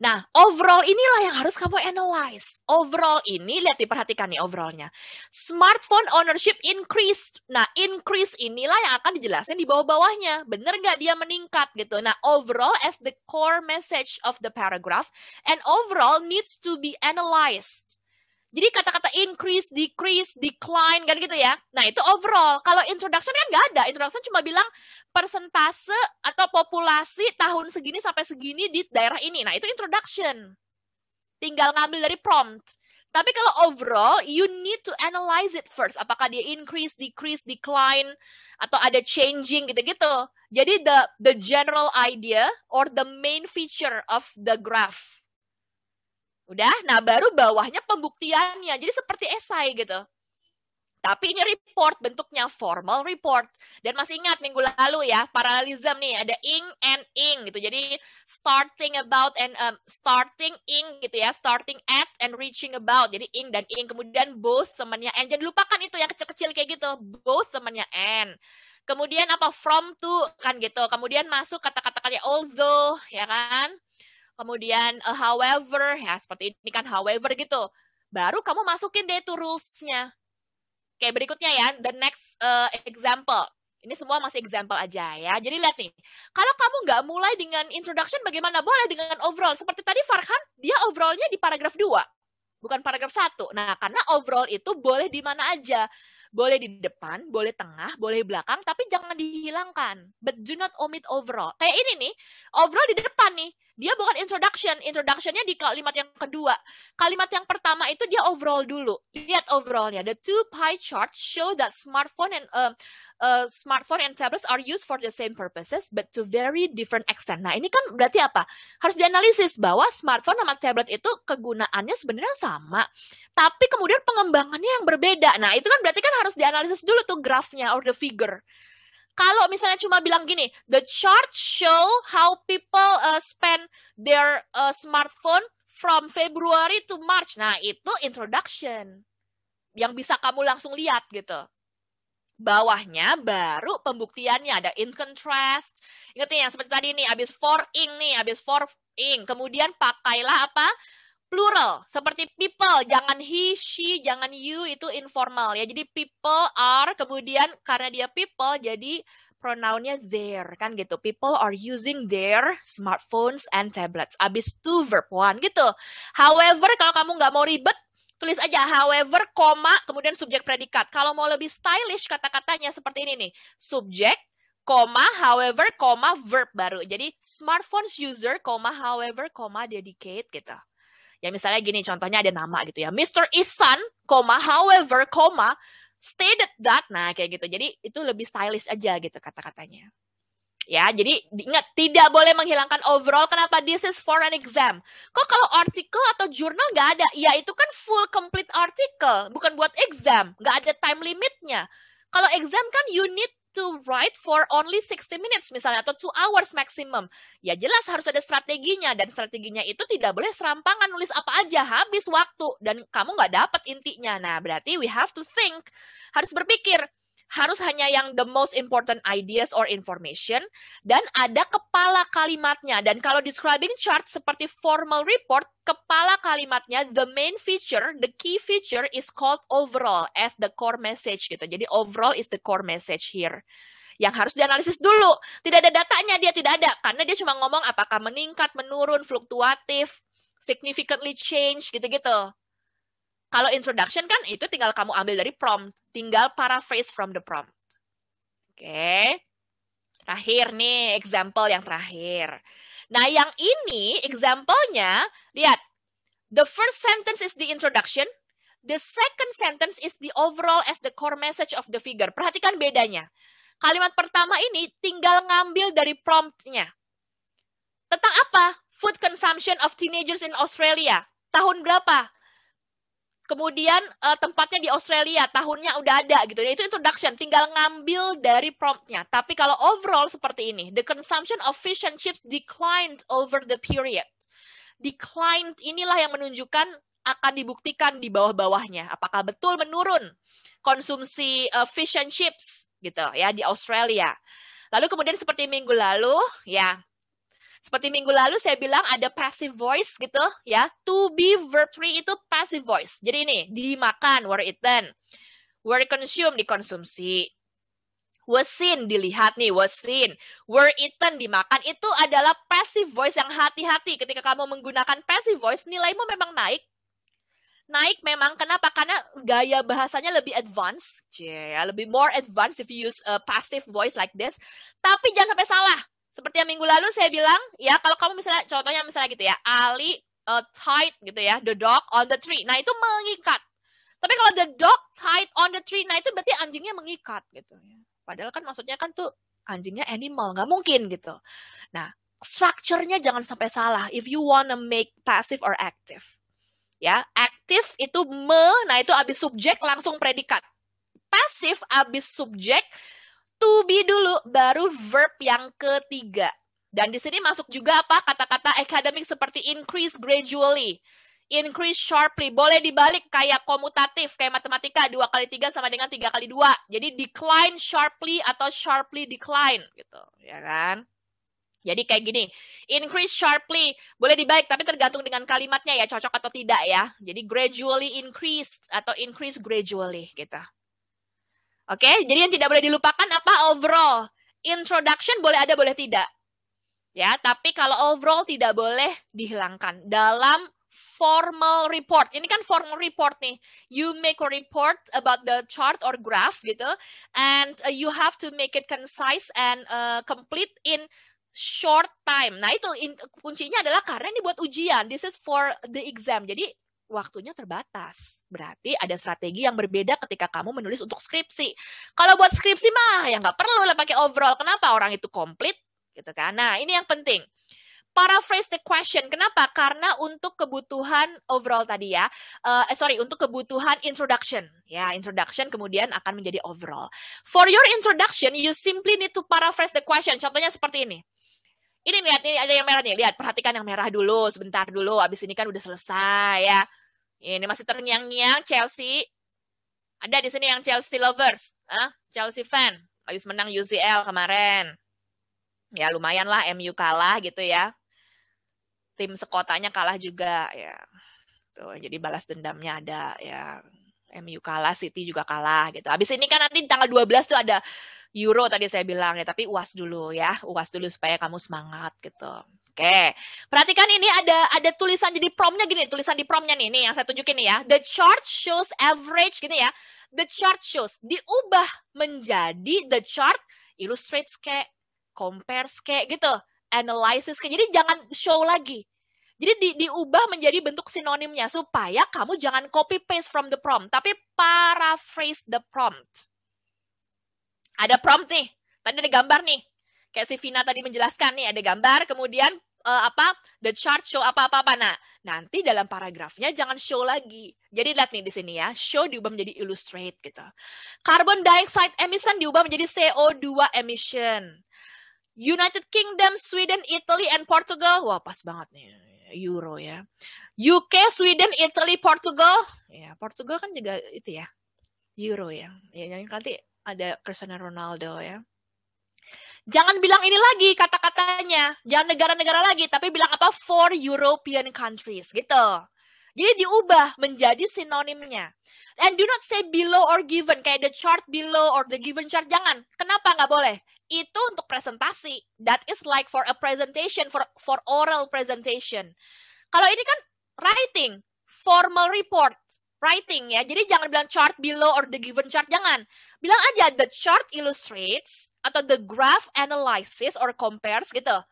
Nah, overall inilah yang harus kamu analyze. Overall ini lihat diperhatikan nih overallnya. Smartphone ownership increased. Nah, increase inilah yang akan dijelasin di bawah-bawahnya. Bener nggak dia meningkat gitu. Nah, overall as the core message of the paragraph and overall needs to be analyzed. Jadi kata-kata increase, decrease, decline kan gitu ya. Nah itu overall. Kalau introduction kan nggak ada. Introduction cuma bilang persentase atau populasi tahun segini sampai segini di daerah ini. Nah itu introduction. Tinggal ngambil dari prompt. Tapi kalau overall, you need to analyze it first. Apakah dia increase, decrease, decline, atau ada changing gitu-gitu. Jadi the the general idea or the main feature of the graph Udah, nah baru bawahnya pembuktiannya. Jadi seperti esai gitu. Tapi ini report bentuknya formal report. Dan masih ingat minggu lalu ya, paralelism nih ada ing and ing gitu. Jadi starting about and um, starting ing gitu ya, starting at and reaching about. Jadi ing dan ing kemudian both temannya and. Jangan lupakan itu yang kecil-kecil kayak gitu, both temannya and. Kemudian apa from to kan gitu. Kemudian masuk kata-kata kayak although ya kan kemudian uh, however ya seperti ini kan however gitu baru kamu masukin deh tuh rules-nya oke berikutnya ya the next uh, example ini semua masih example aja ya. Jadi lihat nih, kalau kamu nggak mulai dengan introduction bagaimana boleh dengan overall. Seperti tadi Farhan, dia overallnya di paragraf 2, bukan paragraf 1. Nah, karena overall itu boleh di mana aja. Boleh di depan, boleh tengah, boleh belakang, tapi jangan dihilangkan. But do not omit overall. Kayak ini nih, overall di depan nih. Dia bukan introduction. Introductionnya di kalimat yang kedua. Kalimat yang pertama itu dia overall dulu. Lihat overallnya. The two pie charts show that smartphone and uh, uh, smartphone and tablets are used for the same purposes but to very different extent. Nah, ini kan berarti apa? Harus dianalisis bahwa smartphone sama tablet itu kegunaannya sebenarnya sama, tapi kemudian pengembangannya yang berbeda. Nah, itu kan berarti kan harus dianalisis dulu tuh grafnya or the figure kalau misalnya cuma bilang gini, the chart show how people uh, spend their uh, smartphone from February to March. Nah, itu introduction yang bisa kamu langsung lihat gitu. Bawahnya baru pembuktiannya ada in contrast. Ingat nih yang seperti tadi nih, habis for ink nih, habis for ink. Kemudian pakailah apa? plural seperti people iya. jangan he she jangan you itu informal ya jadi people are kemudian karena dia people jadi pronounnya their kan gitu people are using their smartphones and tablets abis to verb one gitu however kalau kamu nggak mau ribet tulis aja however, koma, kemudian subjek predikat. Kalau mau lebih stylish kata-katanya seperti ini nih. Subjek, koma, however, koma, verb baru. Jadi smartphones user, koma, however, koma, dedicate gitu. Ya misalnya gini, contohnya ada nama gitu ya. Mr. Isan, koma, however, koma, stated that. Nah, kayak gitu. Jadi itu lebih stylish aja gitu kata-katanya. Ya, jadi ingat tidak boleh menghilangkan overall. Kenapa? This is for an exam. Kok kalau artikel atau jurnal nggak ada? Ya itu kan full complete article, bukan buat exam. Nggak ada time limitnya. Kalau exam kan you need to write for only 60 minutes misalnya atau 2 hours maximum. Ya jelas harus ada strateginya dan strateginya itu tidak boleh serampangan nulis apa aja habis waktu dan kamu nggak dapat intinya. Nah berarti we have to think harus berpikir harus hanya yang the most important ideas or information dan ada kepala kalimatnya dan kalau describing chart seperti formal report kepala kalimatnya the main feature the key feature is called overall as the core message gitu jadi overall is the core message here yang harus dianalisis dulu tidak ada datanya dia tidak ada karena dia cuma ngomong apakah meningkat menurun fluktuatif significantly change gitu-gitu kalau introduction kan itu tinggal kamu ambil dari prompt, tinggal paraphrase from the prompt. Oke. Okay. Terakhir nih example yang terakhir. Nah, yang ini example-nya lihat. The first sentence is the introduction, the second sentence is the overall as the core message of the figure. Perhatikan bedanya. Kalimat pertama ini tinggal ngambil dari promptnya. Tentang apa? Food consumption of teenagers in Australia. Tahun berapa? Kemudian uh, tempatnya di Australia, tahunnya udah ada gitu. Nah, itu introduction, tinggal ngambil dari promptnya. Tapi kalau overall seperti ini, the consumption of fish and chips declined over the period. Declined inilah yang menunjukkan akan dibuktikan di bawah-bawahnya apakah betul menurun konsumsi uh, fish and chips gitu ya di Australia. Lalu kemudian seperti minggu lalu ya seperti minggu lalu saya bilang ada passive voice gitu ya. To be verb 3 itu passive voice. Jadi ini dimakan were eaten. Were consumed dikonsumsi. Was seen dilihat nih, was seen. Were eaten dimakan itu adalah passive voice yang hati-hati ketika kamu menggunakan passive voice nilaimu memang naik naik memang kenapa karena gaya bahasanya lebih advance yeah, lebih more advance if you use a passive voice like this tapi jangan sampai salah seperti yang minggu lalu saya bilang ya kalau kamu misalnya contohnya misalnya gitu ya Ali uh, tied gitu ya the dog on the tree nah itu mengikat tapi kalau the dog tied on the tree nah itu berarti anjingnya mengikat gitu ya padahal kan maksudnya kan tuh anjingnya animal nggak mungkin gitu nah structure-nya jangan sampai salah if you wanna make passive or active ya active itu me nah itu abis subjek langsung predikat Passive abis subjek to be dulu baru verb yang ketiga. Dan di sini masuk juga apa kata-kata akademik seperti increase gradually, increase sharply. Boleh dibalik kayak komutatif, kayak matematika dua kali tiga sama dengan tiga kali dua. Jadi decline sharply atau sharply decline gitu, ya kan? Jadi kayak gini, increase sharply boleh dibalik tapi tergantung dengan kalimatnya ya cocok atau tidak ya. Jadi gradually increased atau increase gradually gitu. Oke, okay? jadi yang tidak boleh dilupakan apa overall. Introduction boleh ada boleh tidak. Ya, tapi kalau overall tidak boleh dihilangkan dalam formal report. Ini kan formal report nih. You make a report about the chart or graph gitu, and uh, you have to make it concise and uh, complete in short time. Nah itu in, kuncinya adalah karena ini buat ujian. This is for the exam. Jadi waktunya terbatas. Berarti ada strategi yang berbeda ketika kamu menulis untuk skripsi. Kalau buat skripsi mah ya nggak perlu lah pakai overall. Kenapa orang itu komplit gitu kan? Nah ini yang penting. Paraphrase the question. Kenapa? Karena untuk kebutuhan overall tadi ya. Uh, sorry, untuk kebutuhan introduction. Ya, introduction kemudian akan menjadi overall. For your introduction, you simply need to paraphrase the question. Contohnya seperti ini ini lihat ini ada yang merah nih lihat perhatikan yang merah dulu sebentar dulu abis ini kan udah selesai ya ini masih terngiang-ngiang Chelsea ada di sini yang Chelsea lovers huh? Eh, Chelsea fan habis menang UCL kemarin ya lumayan lah MU kalah gitu ya tim sekotanya kalah juga ya tuh jadi balas dendamnya ada ya MU kalah, City juga kalah gitu. Habis ini kan nanti tanggal 12 tuh ada Euro tadi saya bilang ya, tapi uas dulu ya, uas dulu supaya kamu semangat gitu. Oke, perhatikan ini ada ada tulisan jadi promnya gini, tulisan di promnya nih, nih yang saya tunjukin nih ya. The chart shows average gitu ya. The chart shows diubah menjadi the chart illustrates kayak compares kayak gitu, analysis kayak. Jadi jangan show lagi, jadi di, diubah menjadi bentuk sinonimnya supaya kamu jangan copy paste from the prompt, tapi paraphrase the prompt. Ada prompt nih, tadi ada gambar nih. Kayak si Vina tadi menjelaskan nih, ada gambar, kemudian uh, apa the chart show apa apa apa nah nanti dalam paragrafnya jangan show lagi jadi lihat nih di sini ya show diubah menjadi illustrate gitu carbon dioxide emission diubah menjadi CO2 emission United Kingdom Sweden Italy and Portugal wah pas banget nih euro ya. UK, Sweden, Italy, Portugal. Ya, Portugal kan juga itu ya. Euro ya. Ya, yang nanti ada Cristiano Ronaldo ya. Jangan bilang ini lagi kata-katanya. Jangan negara-negara lagi, tapi bilang apa? Four European countries gitu. Jadi diubah menjadi sinonimnya. And do not say below or given, kayak the chart below or the given chart, jangan. Kenapa nggak boleh? Itu untuk presentasi. That is like for a presentation, for, for oral presentation. Kalau ini kan writing, formal report, writing ya. Jadi jangan bilang chart below or the given chart, jangan. Bilang aja the chart illustrates atau the graph analyzes or compares gitu.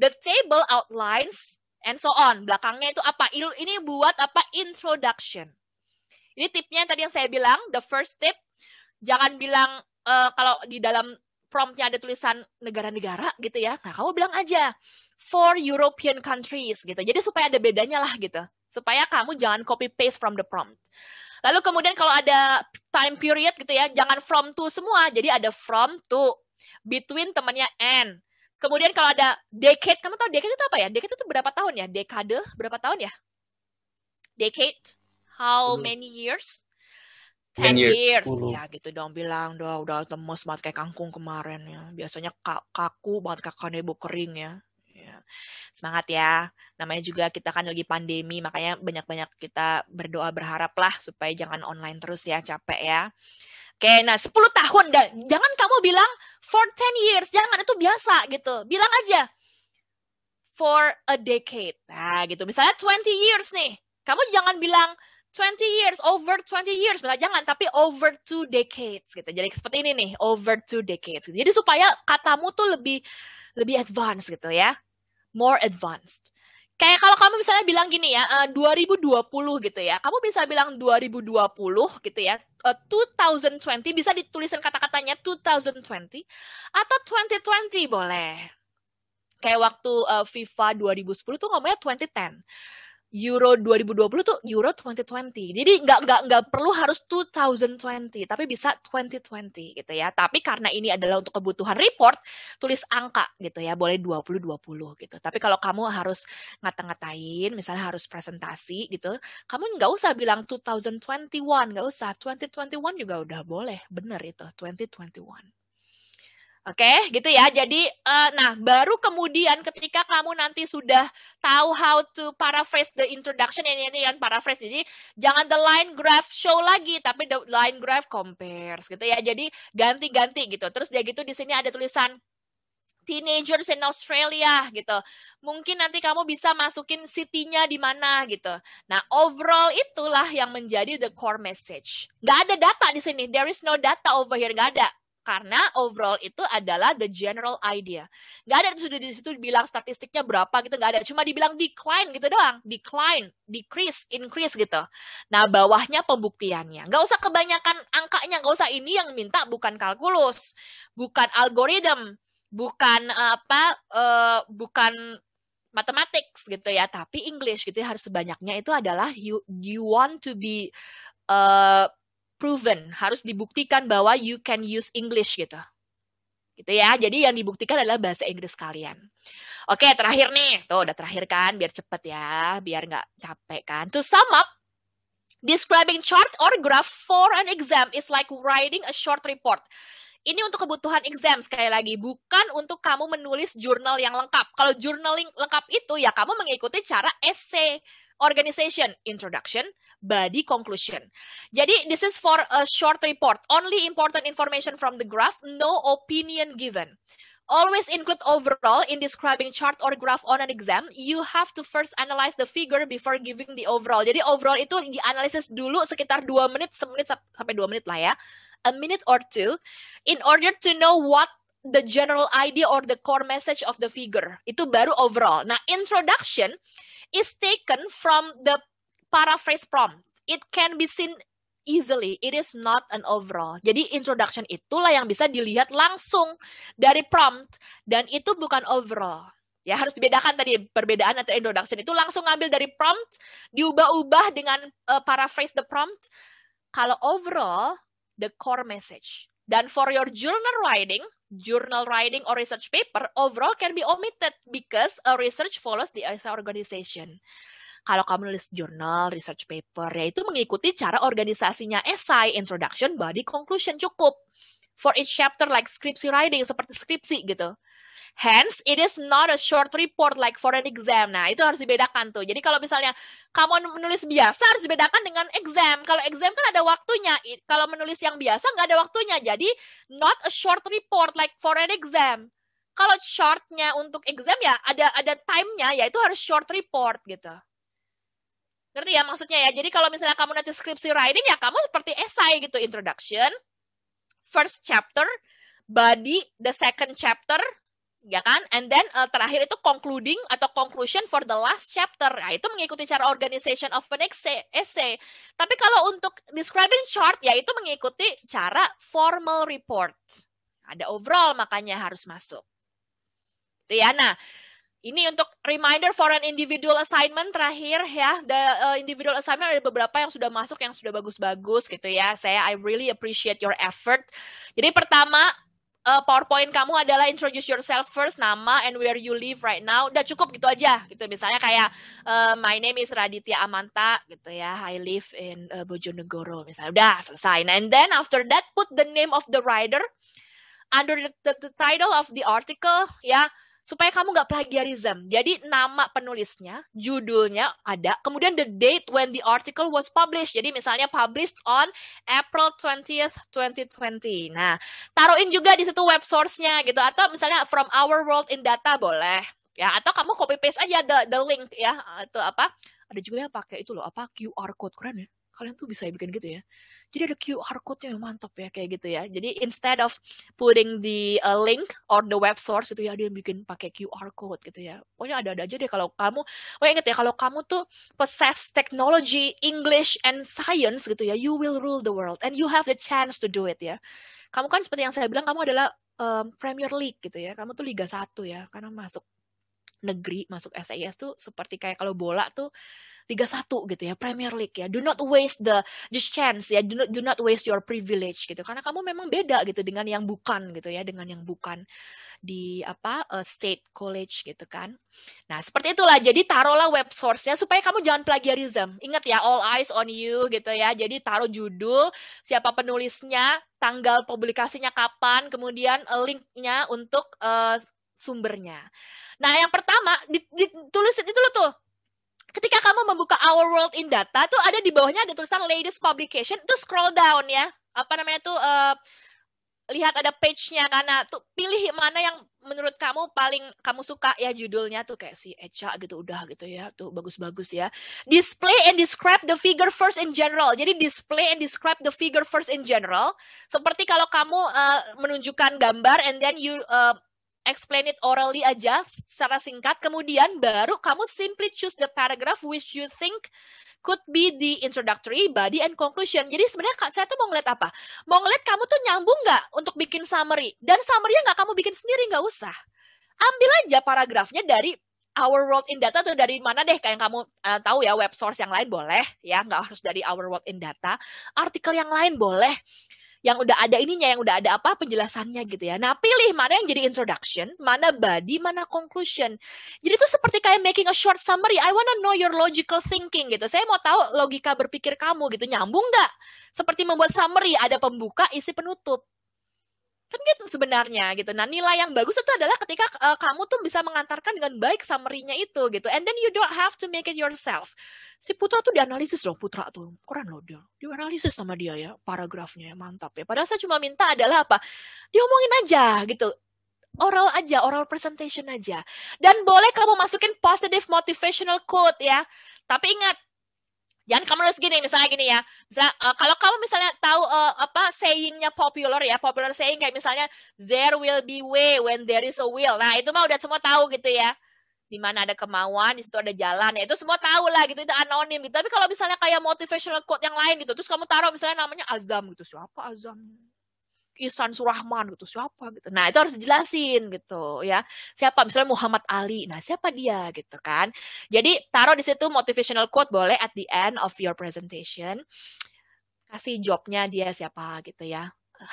The table outlines and so on. Belakangnya itu apa? Ini buat apa? Introduction. Ini tipnya yang tadi yang saya bilang, the first tip, jangan bilang uh, kalau di dalam promptnya ada tulisan negara-negara gitu ya. Nah, kamu bilang aja for European countries gitu. Jadi supaya ada bedanya lah gitu. Supaya kamu jangan copy paste from the prompt. Lalu kemudian kalau ada time period gitu ya, jangan from to semua. Jadi ada from to, between temannya and, Kemudian kalau ada decade, kamu tahu decade itu apa ya? Decade itu berapa tahun ya? Dekade berapa tahun ya? Decade, how many years? Ten years, years. ya gitu dong bilang dong udah lemes banget kayak kangkung kemarin ya biasanya kaku banget kakaknya ibu kering ya ya. Semangat ya. Namanya juga kita kan lagi pandemi, makanya banyak-banyak kita berdoa berharap lah supaya jangan online terus ya, capek ya. Oke, nah 10 tahun dan jangan kamu bilang for 10 years, jangan itu biasa gitu. Bilang aja for a decade. Nah, gitu. Misalnya 20 years nih. Kamu jangan bilang 20 years, over 20 years, malah jangan, tapi over two decades gitu. Jadi seperti ini nih, over two decades. Gitu. Jadi supaya katamu tuh lebih lebih advance gitu ya. More advanced kayak kalau kamu misalnya bilang gini ya, eh, uh, 2020 gitu ya. Kamu bisa bilang 2020 gitu ya. Eh, uh, 2020 bisa ditulisan kata-katanya 2020 atau 2020 boleh. Kayak waktu uh, FIFA 2010 tuh ngomongnya 2010. Euro 2020 tuh Euro 2020. Jadi nggak nggak nggak perlu harus 2020, tapi bisa 2020 gitu ya. Tapi karena ini adalah untuk kebutuhan report, tulis angka gitu ya, boleh 2020 gitu. Tapi kalau kamu harus ngata-ngatain, misalnya harus presentasi gitu, kamu nggak usah bilang 2021, nggak usah 2021 juga udah boleh, bener itu 2021. Oke, okay, gitu ya. Jadi, uh, nah, baru kemudian ketika kamu nanti sudah tahu how to paraphrase the introduction, ini ini kan paraphrase. Jadi, jangan the line graph show lagi, tapi the line graph compares, gitu ya. Jadi, ganti-ganti gitu. Terus dia gitu di sini ada tulisan teenagers in Australia gitu. Mungkin nanti kamu bisa masukin city-nya di mana gitu. Nah, overall itulah yang menjadi the core message. Gak ada data di sini. There is no data over here. Gak ada karena overall itu adalah the general idea. Gak ada sudah di situ bilang statistiknya berapa gitu, gak ada. Cuma dibilang decline gitu doang, decline, decrease, increase gitu. Nah bawahnya pembuktiannya. Gak usah kebanyakan angkanya, gak usah ini yang minta bukan kalkulus, bukan algoritm, bukan eh, apa, uh, bukan matematik gitu ya, tapi English gitu ya harus sebanyaknya itu adalah you you want to be uh, proven, harus dibuktikan bahwa you can use English gitu. Gitu ya. Jadi yang dibuktikan adalah bahasa Inggris kalian. Oke, terakhir nih. Tuh udah terakhir kan biar cepet ya, biar nggak capek kan. To sum up, describing chart or graph for an exam is like writing a short report. Ini untuk kebutuhan exam sekali lagi, bukan untuk kamu menulis jurnal yang lengkap. Kalau journaling lengkap itu ya kamu mengikuti cara essay organization, introduction, body, conclusion. Jadi, this is for a short report. Only important information from the graph, no opinion given. Always include overall in describing chart or graph on an exam. You have to first analyze the figure before giving the overall. Jadi overall itu dianalisis dulu sekitar 2 menit, semenit sampai 2 menit lah ya a minute or two in order to know what the general idea or the core message of the figure. Itu baru overall. Nah, introduction is taken from the paraphrase prompt. It can be seen easily. It is not an overall. Jadi introduction itulah yang bisa dilihat langsung dari prompt dan itu bukan overall. Ya harus dibedakan tadi perbedaan atau introduction itu langsung ngambil dari prompt, diubah-ubah dengan uh, paraphrase the prompt. Kalau overall the core message. Dan for your journal writing, journal writing or research paper overall can be omitted because a research follows the organization. Kalau kamu nulis jurnal, research paper, yaitu mengikuti cara organisasinya essay, introduction, body, conclusion cukup. For each chapter like skripsi writing seperti skripsi gitu. Hence, it is not a short report like for an exam. Nah, itu harus dibedakan tuh. Jadi kalau misalnya kamu menulis biasa harus dibedakan dengan exam. Kalau exam kan ada waktunya. Kalau menulis yang biasa nggak ada waktunya. Jadi not a short report like for an exam. Kalau shortnya untuk exam ya ada ada timenya ya itu harus short report gitu. Ngerti ya maksudnya ya? Jadi kalau misalnya kamu nanti skripsi writing ya kamu seperti essay gitu. Introduction, first chapter, body, the second chapter, ya kan? And then uh, terakhir itu concluding atau conclusion for the last chapter. Nah, itu mengikuti cara organization of an essay. Tapi kalau untuk describing chart yaitu mengikuti cara formal report. Ada overall makanya harus masuk. Itu ya. Nah, ini untuk reminder for an individual assignment terakhir ya. The uh, individual assignment ada beberapa yang sudah masuk yang sudah bagus-bagus gitu ya. Saya I really appreciate your effort. Jadi pertama uh, PowerPoint kamu adalah introduce yourself first, nama and where you live right now. Udah cukup gitu aja gitu. Misalnya kayak uh, my name is Raditya Amanta gitu ya. I live in uh, Bojonegoro misalnya. Udah selesai. Nah, and then after that put the name of the writer under the, the, the title of the article ya supaya kamu nggak plagiarism. Jadi nama penulisnya, judulnya ada, kemudian the date when the article was published. Jadi misalnya published on April 20th, 2020. Nah, taruhin juga di situ web source-nya gitu atau misalnya from our world in data boleh. Ya, atau kamu copy paste aja the, the link ya atau apa? Ada juga yang pakai itu loh, apa QR code keren ya. Kalian tuh bisa bikin gitu ya jadi ada QR code-nya mantap ya kayak gitu ya jadi instead of putting the uh, link or the web source itu ya dia bikin pakai QR code gitu ya pokoknya ada-ada aja deh kalau kamu pokoknya inget ya kalau kamu tuh possess technology English and science gitu ya you will rule the world and you have the chance to do it ya kamu kan seperti yang saya bilang kamu adalah uh, Premier League gitu ya kamu tuh Liga 1 ya karena masuk negeri masuk SIS tuh seperti kayak kalau bola tuh Liga satu gitu ya, Premier League ya. Do not waste the just chance ya. Do not, do not waste your privilege gitu. Karena kamu memang beda gitu dengan yang bukan gitu ya, dengan yang bukan di apa uh, state college gitu kan. Nah, seperti itulah. Jadi taruhlah web source-nya supaya kamu jangan plagiarism. Ingat ya, all eyes on you gitu ya. Jadi taruh judul, siapa penulisnya, tanggal publikasinya kapan, kemudian eh, linknya untuk uh, sumbernya. Nah, yang pertama ditulis itu lo tuh ketika kamu membuka Our World in Data tuh ada di bawahnya ada tulisan latest publication itu scroll down ya apa namanya tuh uh, lihat ada page-nya karena tuh pilih mana yang menurut kamu paling kamu suka ya judulnya tuh kayak si Echa gitu udah gitu ya tuh bagus-bagus ya display and describe the figure first in general jadi display and describe the figure first in general seperti kalau kamu uh, menunjukkan gambar and then you uh, explain it orally aja secara singkat, kemudian baru kamu simply choose the paragraph which you think could be the introductory, body, and conclusion. Jadi sebenarnya saya tuh mau ngeliat apa? Mau ngeliat kamu tuh nyambung nggak untuk bikin summary? Dan summary-nya nggak kamu bikin sendiri, nggak usah. Ambil aja paragrafnya dari Our World in Data tuh dari mana deh kayak kamu uh, tahu ya web source yang lain boleh ya nggak harus dari Our World in Data artikel yang lain boleh yang udah ada ininya, yang udah ada apa penjelasannya gitu ya. Nah, pilih mana yang jadi introduction, mana body, mana conclusion. Jadi itu seperti kayak making a short summary. I wanna know your logical thinking gitu. Saya mau tahu logika berpikir kamu gitu, nyambung nggak? Seperti membuat summary, ada pembuka, isi penutup kan gitu sebenarnya gitu nah nilai yang bagus itu adalah ketika uh, kamu tuh bisa mengantarkan dengan baik summary-nya itu gitu and then you don't have to make it yourself si Putra tuh dianalisis loh Putra tuh keren loh dia dianalisis sama dia ya paragrafnya mantap ya padahal saya cuma minta adalah apa diomongin aja gitu oral aja, oral presentation aja. Dan boleh kamu masukin positive motivational quote ya. Tapi ingat, Jangan kamu harus gini, misalnya gini ya. Misalnya, uh, eh, kalau kamu misalnya tahu uh, apa sayingnya popular ya, popular saying kayak misalnya there will be way when there is a will. Nah itu mah udah semua tahu gitu ya. Di mana ada kemauan, di situ ada jalan. Ya itu semua tahu lah gitu. Itu anonim gitu. Tapi kalau misalnya kayak motivational quote yang lain gitu, terus kamu taruh misalnya namanya Azam gitu. Siapa Azam? Ihsan Surahman gitu siapa gitu nah itu harus dijelasin gitu ya siapa misalnya Muhammad Ali nah siapa dia gitu kan jadi taruh di situ motivational quote boleh at the end of your presentation kasih jobnya dia siapa gitu ya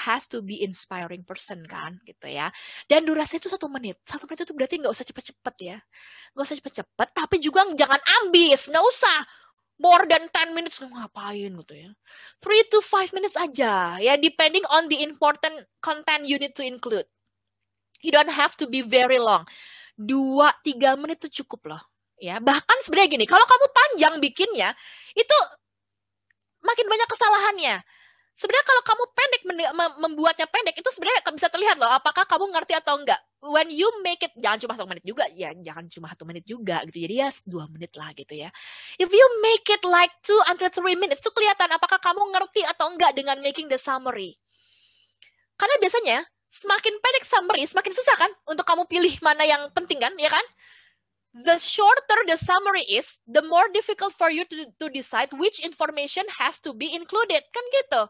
has to be inspiring person kan gitu ya dan durasi itu satu menit satu menit itu berarti nggak usah cepet-cepet ya nggak usah cepet-cepet tapi juga jangan ambis nggak usah more than 10 minutes ngapain gitu ya. 3 to 5 minutes aja ya depending on the important content you need to include. You don't have to be very long. 2 3 menit itu cukup loh. Ya, bahkan sebenarnya gini, kalau kamu panjang bikinnya itu makin banyak kesalahannya sebenarnya kalau kamu pendek membuatnya pendek itu sebenarnya bisa terlihat loh apakah kamu ngerti atau enggak when you make it jangan cuma satu menit juga ya jangan cuma satu menit juga gitu jadi ya dua menit lah gitu ya if you make it like two until three minutes itu kelihatan apakah kamu ngerti atau enggak dengan making the summary karena biasanya semakin pendek summary semakin susah kan untuk kamu pilih mana yang penting kan ya kan the shorter the summary is, the more difficult for you to, to decide which information has to be included. Kan gitu.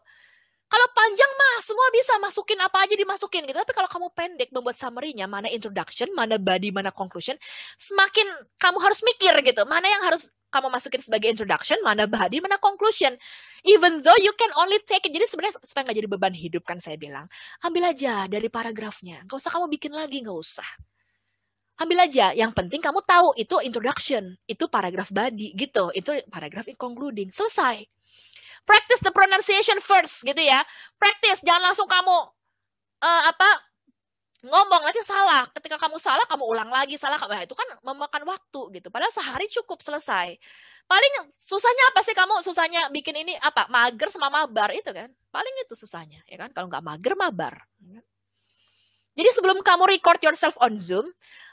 Kalau panjang mah semua bisa masukin apa aja dimasukin gitu. Tapi kalau kamu pendek membuat summary-nya, mana introduction, mana body, mana conclusion, semakin kamu harus mikir gitu. Mana yang harus kamu masukin sebagai introduction, mana body, mana conclusion. Even though you can only take it. Jadi sebenarnya supaya nggak jadi beban hidup kan saya bilang, ambil aja dari paragrafnya. Nggak usah kamu bikin lagi, nggak usah ambil aja. Yang penting kamu tahu itu introduction, itu paragraf body gitu, itu paragraf concluding. Selesai. Practice the pronunciation first gitu ya. Practice, jangan langsung kamu uh, apa ngomong nanti salah. Ketika kamu salah, kamu ulang lagi salah. nah, itu kan memakan waktu gitu. Padahal sehari cukup selesai. Paling susahnya apa sih kamu? Susahnya bikin ini apa? Mager sama mabar itu kan. Paling itu susahnya ya kan. Kalau nggak mager mabar. Jadi sebelum kamu record yourself on Zoom,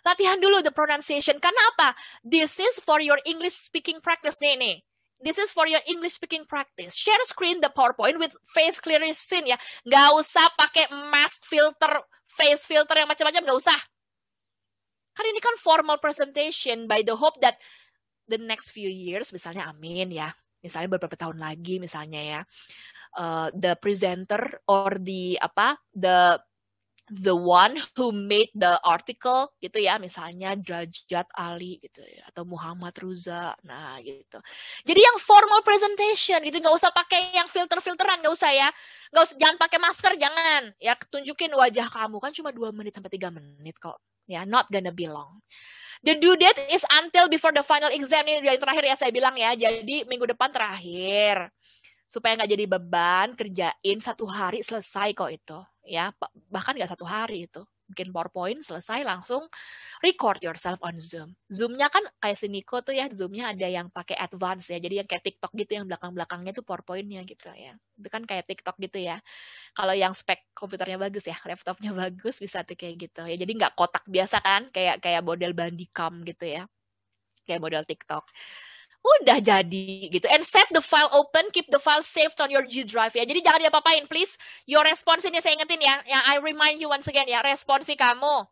Latihan dulu the pronunciation. Karena apa? This is for your English speaking practice nih nih. This is for your English speaking practice. Share screen the PowerPoint with face clearing scene ya. Nggak usah pakai mask filter, face filter yang macam-macam nggak usah. Karena ini kan formal presentation by the hope that the next few years misalnya amin ya. Misalnya beberapa tahun lagi misalnya ya. Uh, the presenter or the apa the the one who made the article gitu ya misalnya Drajat Ali gitu ya atau Muhammad Ruza nah gitu jadi yang formal presentation gitu nggak usah pakai yang filter filteran nggak usah ya nggak usah jangan pakai masker jangan ya tunjukin wajah kamu kan cuma dua menit sampai tiga menit kok ya not gonna be long The due date is until before the final exam ini yang terakhir ya saya bilang ya. Jadi minggu depan terakhir supaya nggak jadi beban kerjain satu hari selesai kok itu ya bahkan nggak satu hari itu bikin PowerPoint selesai langsung record yourself on Zoom. zoomnya kan kayak si Nico tuh ya, zoomnya ada yang pakai advance ya. Jadi yang kayak TikTok gitu yang belakang-belakangnya tuh powerpointnya gitu ya. Itu kan kayak TikTok gitu ya. Kalau yang spek komputernya bagus ya, [laughs] laptopnya bagus bisa tuh kayak gitu. Ya jadi nggak kotak biasa kan, kayak kayak model Bandicam gitu ya. Kayak model TikTok udah jadi gitu. And set the file open, keep the file saved on your G drive ya. Jadi jangan diapa-apain, please. Your response ini saya ingetin ya. Yang I remind you once again ya, responsi kamu.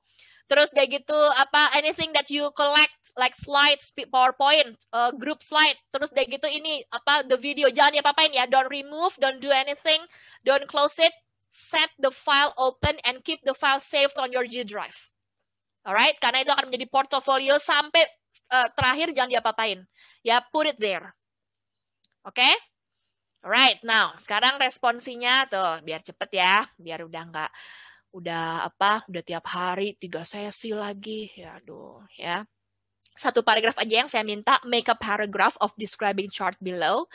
Terus kayak gitu apa anything that you collect like slides, PowerPoint, uh, group slide. Terus kayak gitu ini apa the video jangan diapa-apain ya. Don't remove, don't do anything, don't close it. Set the file open and keep the file saved on your G drive. Alright, karena itu akan menjadi portfolio sampai uh, terakhir jangan diapa-apain. Ya put it there. Oke? Okay? Alright, now sekarang responsinya tuh biar cepet ya, biar udah nggak udah apa, udah tiap hari tiga sesi lagi, ya aduh ya. Satu paragraf aja yang saya minta make a paragraph of describing chart below.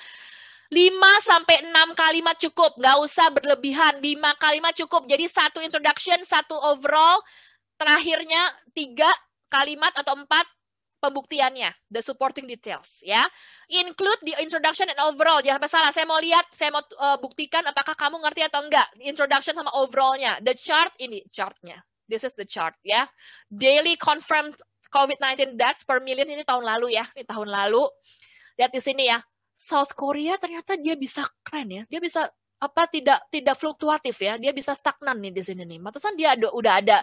5 sampai 6 kalimat cukup, nggak usah berlebihan. 5 kalimat cukup. Jadi satu introduction, satu overall, terakhirnya tiga kalimat atau empat pembuktiannya, the supporting details ya. Include the introduction and overall. Jangan salah. Saya mau lihat, saya mau uh, buktikan apakah kamu ngerti atau enggak introduction sama overallnya. The chart ini chartnya. This is the chart ya. Daily confirmed COVID-19 deaths per million ini tahun lalu ya. Ini tahun lalu. Lihat di sini ya. South Korea ternyata dia bisa keren ya. Dia bisa apa tidak tidak fluktuatif ya. Dia bisa stagnan nih di sini nih. Matasan dia ada, udah ada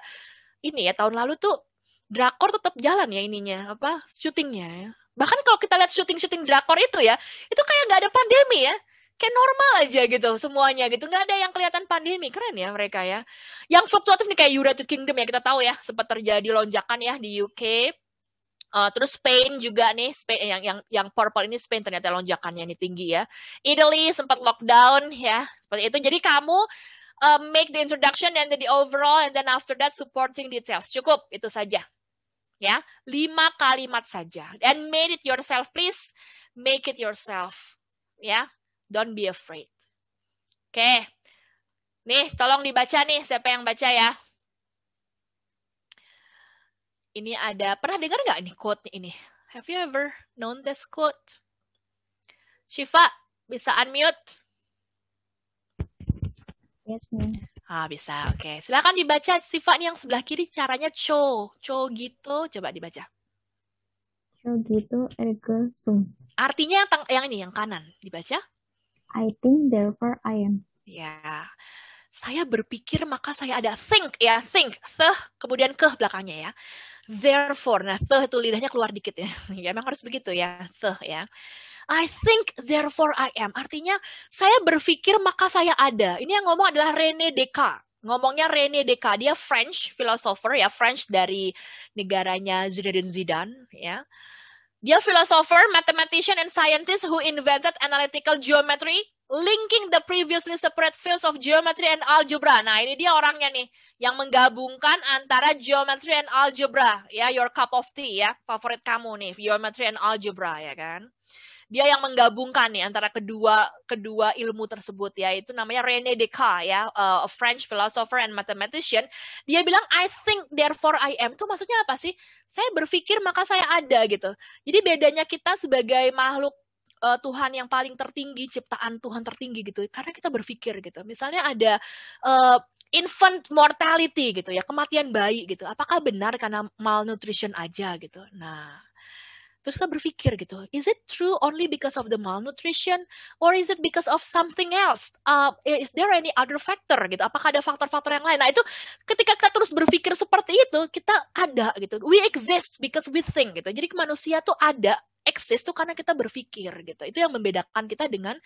ini ya tahun lalu tuh drakor tetap jalan ya ininya apa syutingnya ya. bahkan kalau kita lihat syuting syuting drakor itu ya itu kayak nggak ada pandemi ya kayak normal aja gitu semuanya gitu nggak ada yang kelihatan pandemi keren ya mereka ya yang fluktuatif nih kayak United Kingdom ya kita tahu ya sempat terjadi lonjakan ya di UK Uh, eh, terus Spain juga nih Spain yang yang yang purple ini Spain ternyata lonjakannya ini tinggi ya. Italy sempat lockdown ya seperti itu. Jadi kamu uh, make the introduction and then the overall and then after that supporting details. Cukup itu saja ya lima kalimat saja and made it yourself please make it yourself ya don't be afraid oke nih tolong dibaca nih siapa yang baca ya ini ada pernah dengar nggak nih quote ini have you ever known this quote Shiva bisa unmute yes ma'am Ah, bisa. Oke. Okay. Silakan dibaca sifat yang sebelah kiri caranya cho. Cho gitu coba dibaca. Cho gitu ergesung. Artinya yang, yang ini yang kanan dibaca. I think therefore I am. Ya. Saya berpikir maka saya ada think ya, think. the kemudian ke belakangnya ya. Therefore. Nah, the itu lidahnya keluar dikit ya. [laughs] ya memang harus begitu ya, the ya. I think therefore I am. Artinya saya berpikir maka saya ada. Ini yang ngomong adalah Rene Descartes. Ngomongnya Rene Descartes, dia French philosopher ya, French dari negaranya Zinedine Zidane ya. Dia philosopher, mathematician, and scientist who invented analytical geometry, linking the previously separate fields of geometry and algebra. Nah, ini dia orangnya nih yang menggabungkan antara geometry and algebra, ya your cup of tea ya, favorit kamu nih, geometry and algebra ya kan dia yang menggabungkan nih antara kedua kedua ilmu tersebut ya itu namanya René Descartes ya eh, a French philosopher and mathematician dia bilang I think therefore I am tuh maksudnya apa sih saya berpikir maka saya ada gitu jadi bedanya kita sebagai makhluk uh, Tuhan yang paling tertinggi, ciptaan Tuhan tertinggi gitu. Karena kita berpikir gitu. Misalnya ada uh, infant mortality gitu ya, kematian bayi gitu. Apakah benar karena malnutrition aja gitu? Nah, terus kita berpikir gitu is it true only because of the malnutrition or is it because of something else uh, is there any other factor gitu apakah ada faktor-faktor yang lain nah itu ketika kita terus berpikir seperti itu kita ada gitu we exist because we think gitu jadi manusia tuh ada exist tuh karena kita berpikir gitu itu yang membedakan kita dengan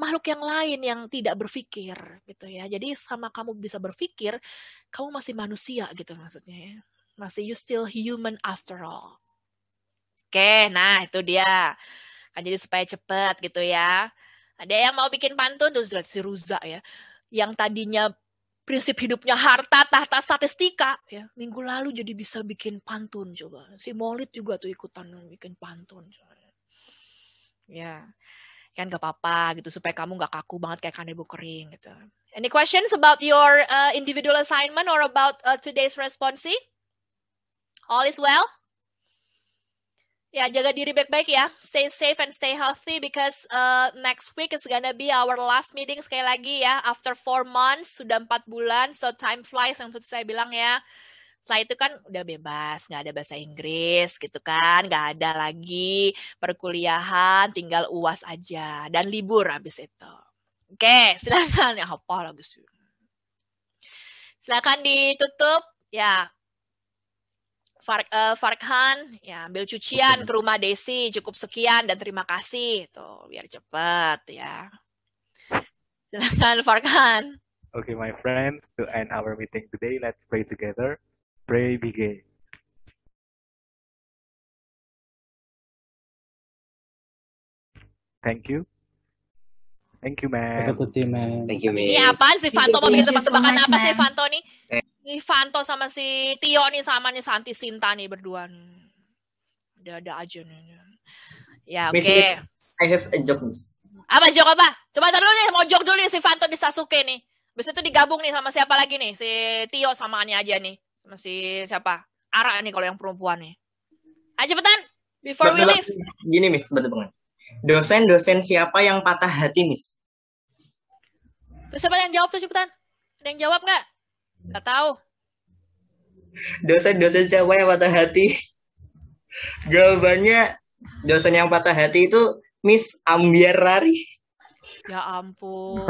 makhluk yang lain yang tidak berpikir gitu ya. Jadi sama kamu bisa berpikir, kamu masih manusia gitu maksudnya ya. Masih you still human after all. Oke, nah itu dia. Kan jadi supaya cepat gitu ya. Ada yang mau bikin pantun terus lihat si Ruza ya. Yang tadinya prinsip hidupnya harta tahta statistika ya minggu lalu jadi bisa bikin pantun coba si Molit juga tuh ikutan bikin pantun coba. ya kan gak apa-apa gitu supaya kamu gak kaku banget kayak kanebo kering gitu any questions about your uh, individual assignment or about uh, today's response all is well Ya, jaga diri baik-baik ya. Stay safe and stay healthy because uh, next week is gonna be our last meeting sekali lagi ya. After four months, sudah empat bulan, so time flies yang saya bilang ya. Setelah itu kan udah bebas, nggak ada bahasa Inggris gitu kan, nggak ada lagi perkuliahan, tinggal uas aja dan libur abis itu. Oke, [laughs] silakan ya apa lagi sih? Silakan ditutup ya Fark, uh, eh, Farkhan, ya ambil cucian ke rumah Desi, cukup sekian dan terima kasih, tuh biar cepat ya. Silakan Farkhan. Okay, my friends, to end our meeting today, let's pray together. Pray begin. Thank you. Thank you, man. Thank you, man. Ini apa sih Fanto? Mau bikin tebak-tebakan apa sih Fanto nih? Eh, si Fanto sama si Tio nih sama nih Santi Sinta nih berdua nih. Ada-ada aja nih. Ya oke. Okay. I have a joke Apa joke apa? Coba dulu nih mau jok dulu nih si Fanto di Sasuke nih. Bisa itu digabung nih sama siapa lagi nih? Si Tio sama Ani aja nih. Sama si siapa? Ara nih kalau yang perempuan nih. Ayo cepetan. Before Bapak we leave. Gini Miss, betul banget. Dosen-dosen siapa yang patah hati Miss? Terus siapa yang jawab tuh cepetan? Ada yang jawab nggak? Gak tahu. Dosen-dosen siapa yang patah hati? Jawabannya dosen yang patah hati itu Miss Ambiarari. Ya ampun,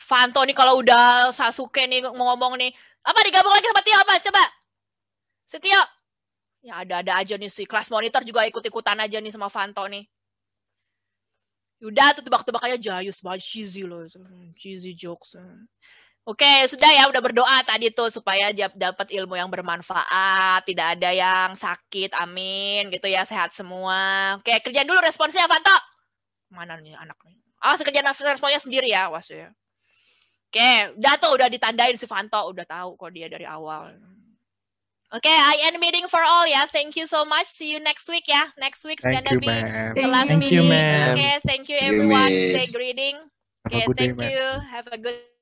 Fanto nih kalau udah Sasuke nih mau ngomong nih, apa digabung lagi sama Tio apa? Coba. Setio. Ya ada-ada aja nih sih. kelas monitor juga ikut-ikutan aja nih sama Fanto nih. Udah tuh tebak aja jayus banget cheesy loh. Hmm, cheesy jokes. Oke, sudah ya udah berdoa tadi tuh supaya dapat ilmu yang bermanfaat, tidak ada yang sakit, amin gitu ya, sehat semua. Oke, okay, kerjaan dulu responsnya Fanto. Mana nih anaknya? Ah, oh, sekerjaan responnya sendiri ya, was ya. Oke, okay, udah tuh udah ditandain si Fanto, udah tahu kok dia dari awal. Okay, I end meeting for all ya. Yeah. Thank you so much. See you next week ya. Yeah. Next week's thank gonna you, be the last thank meeting. Oke, okay, thank you everyone. Say greeting. Oke, okay, thank day, you. Have a good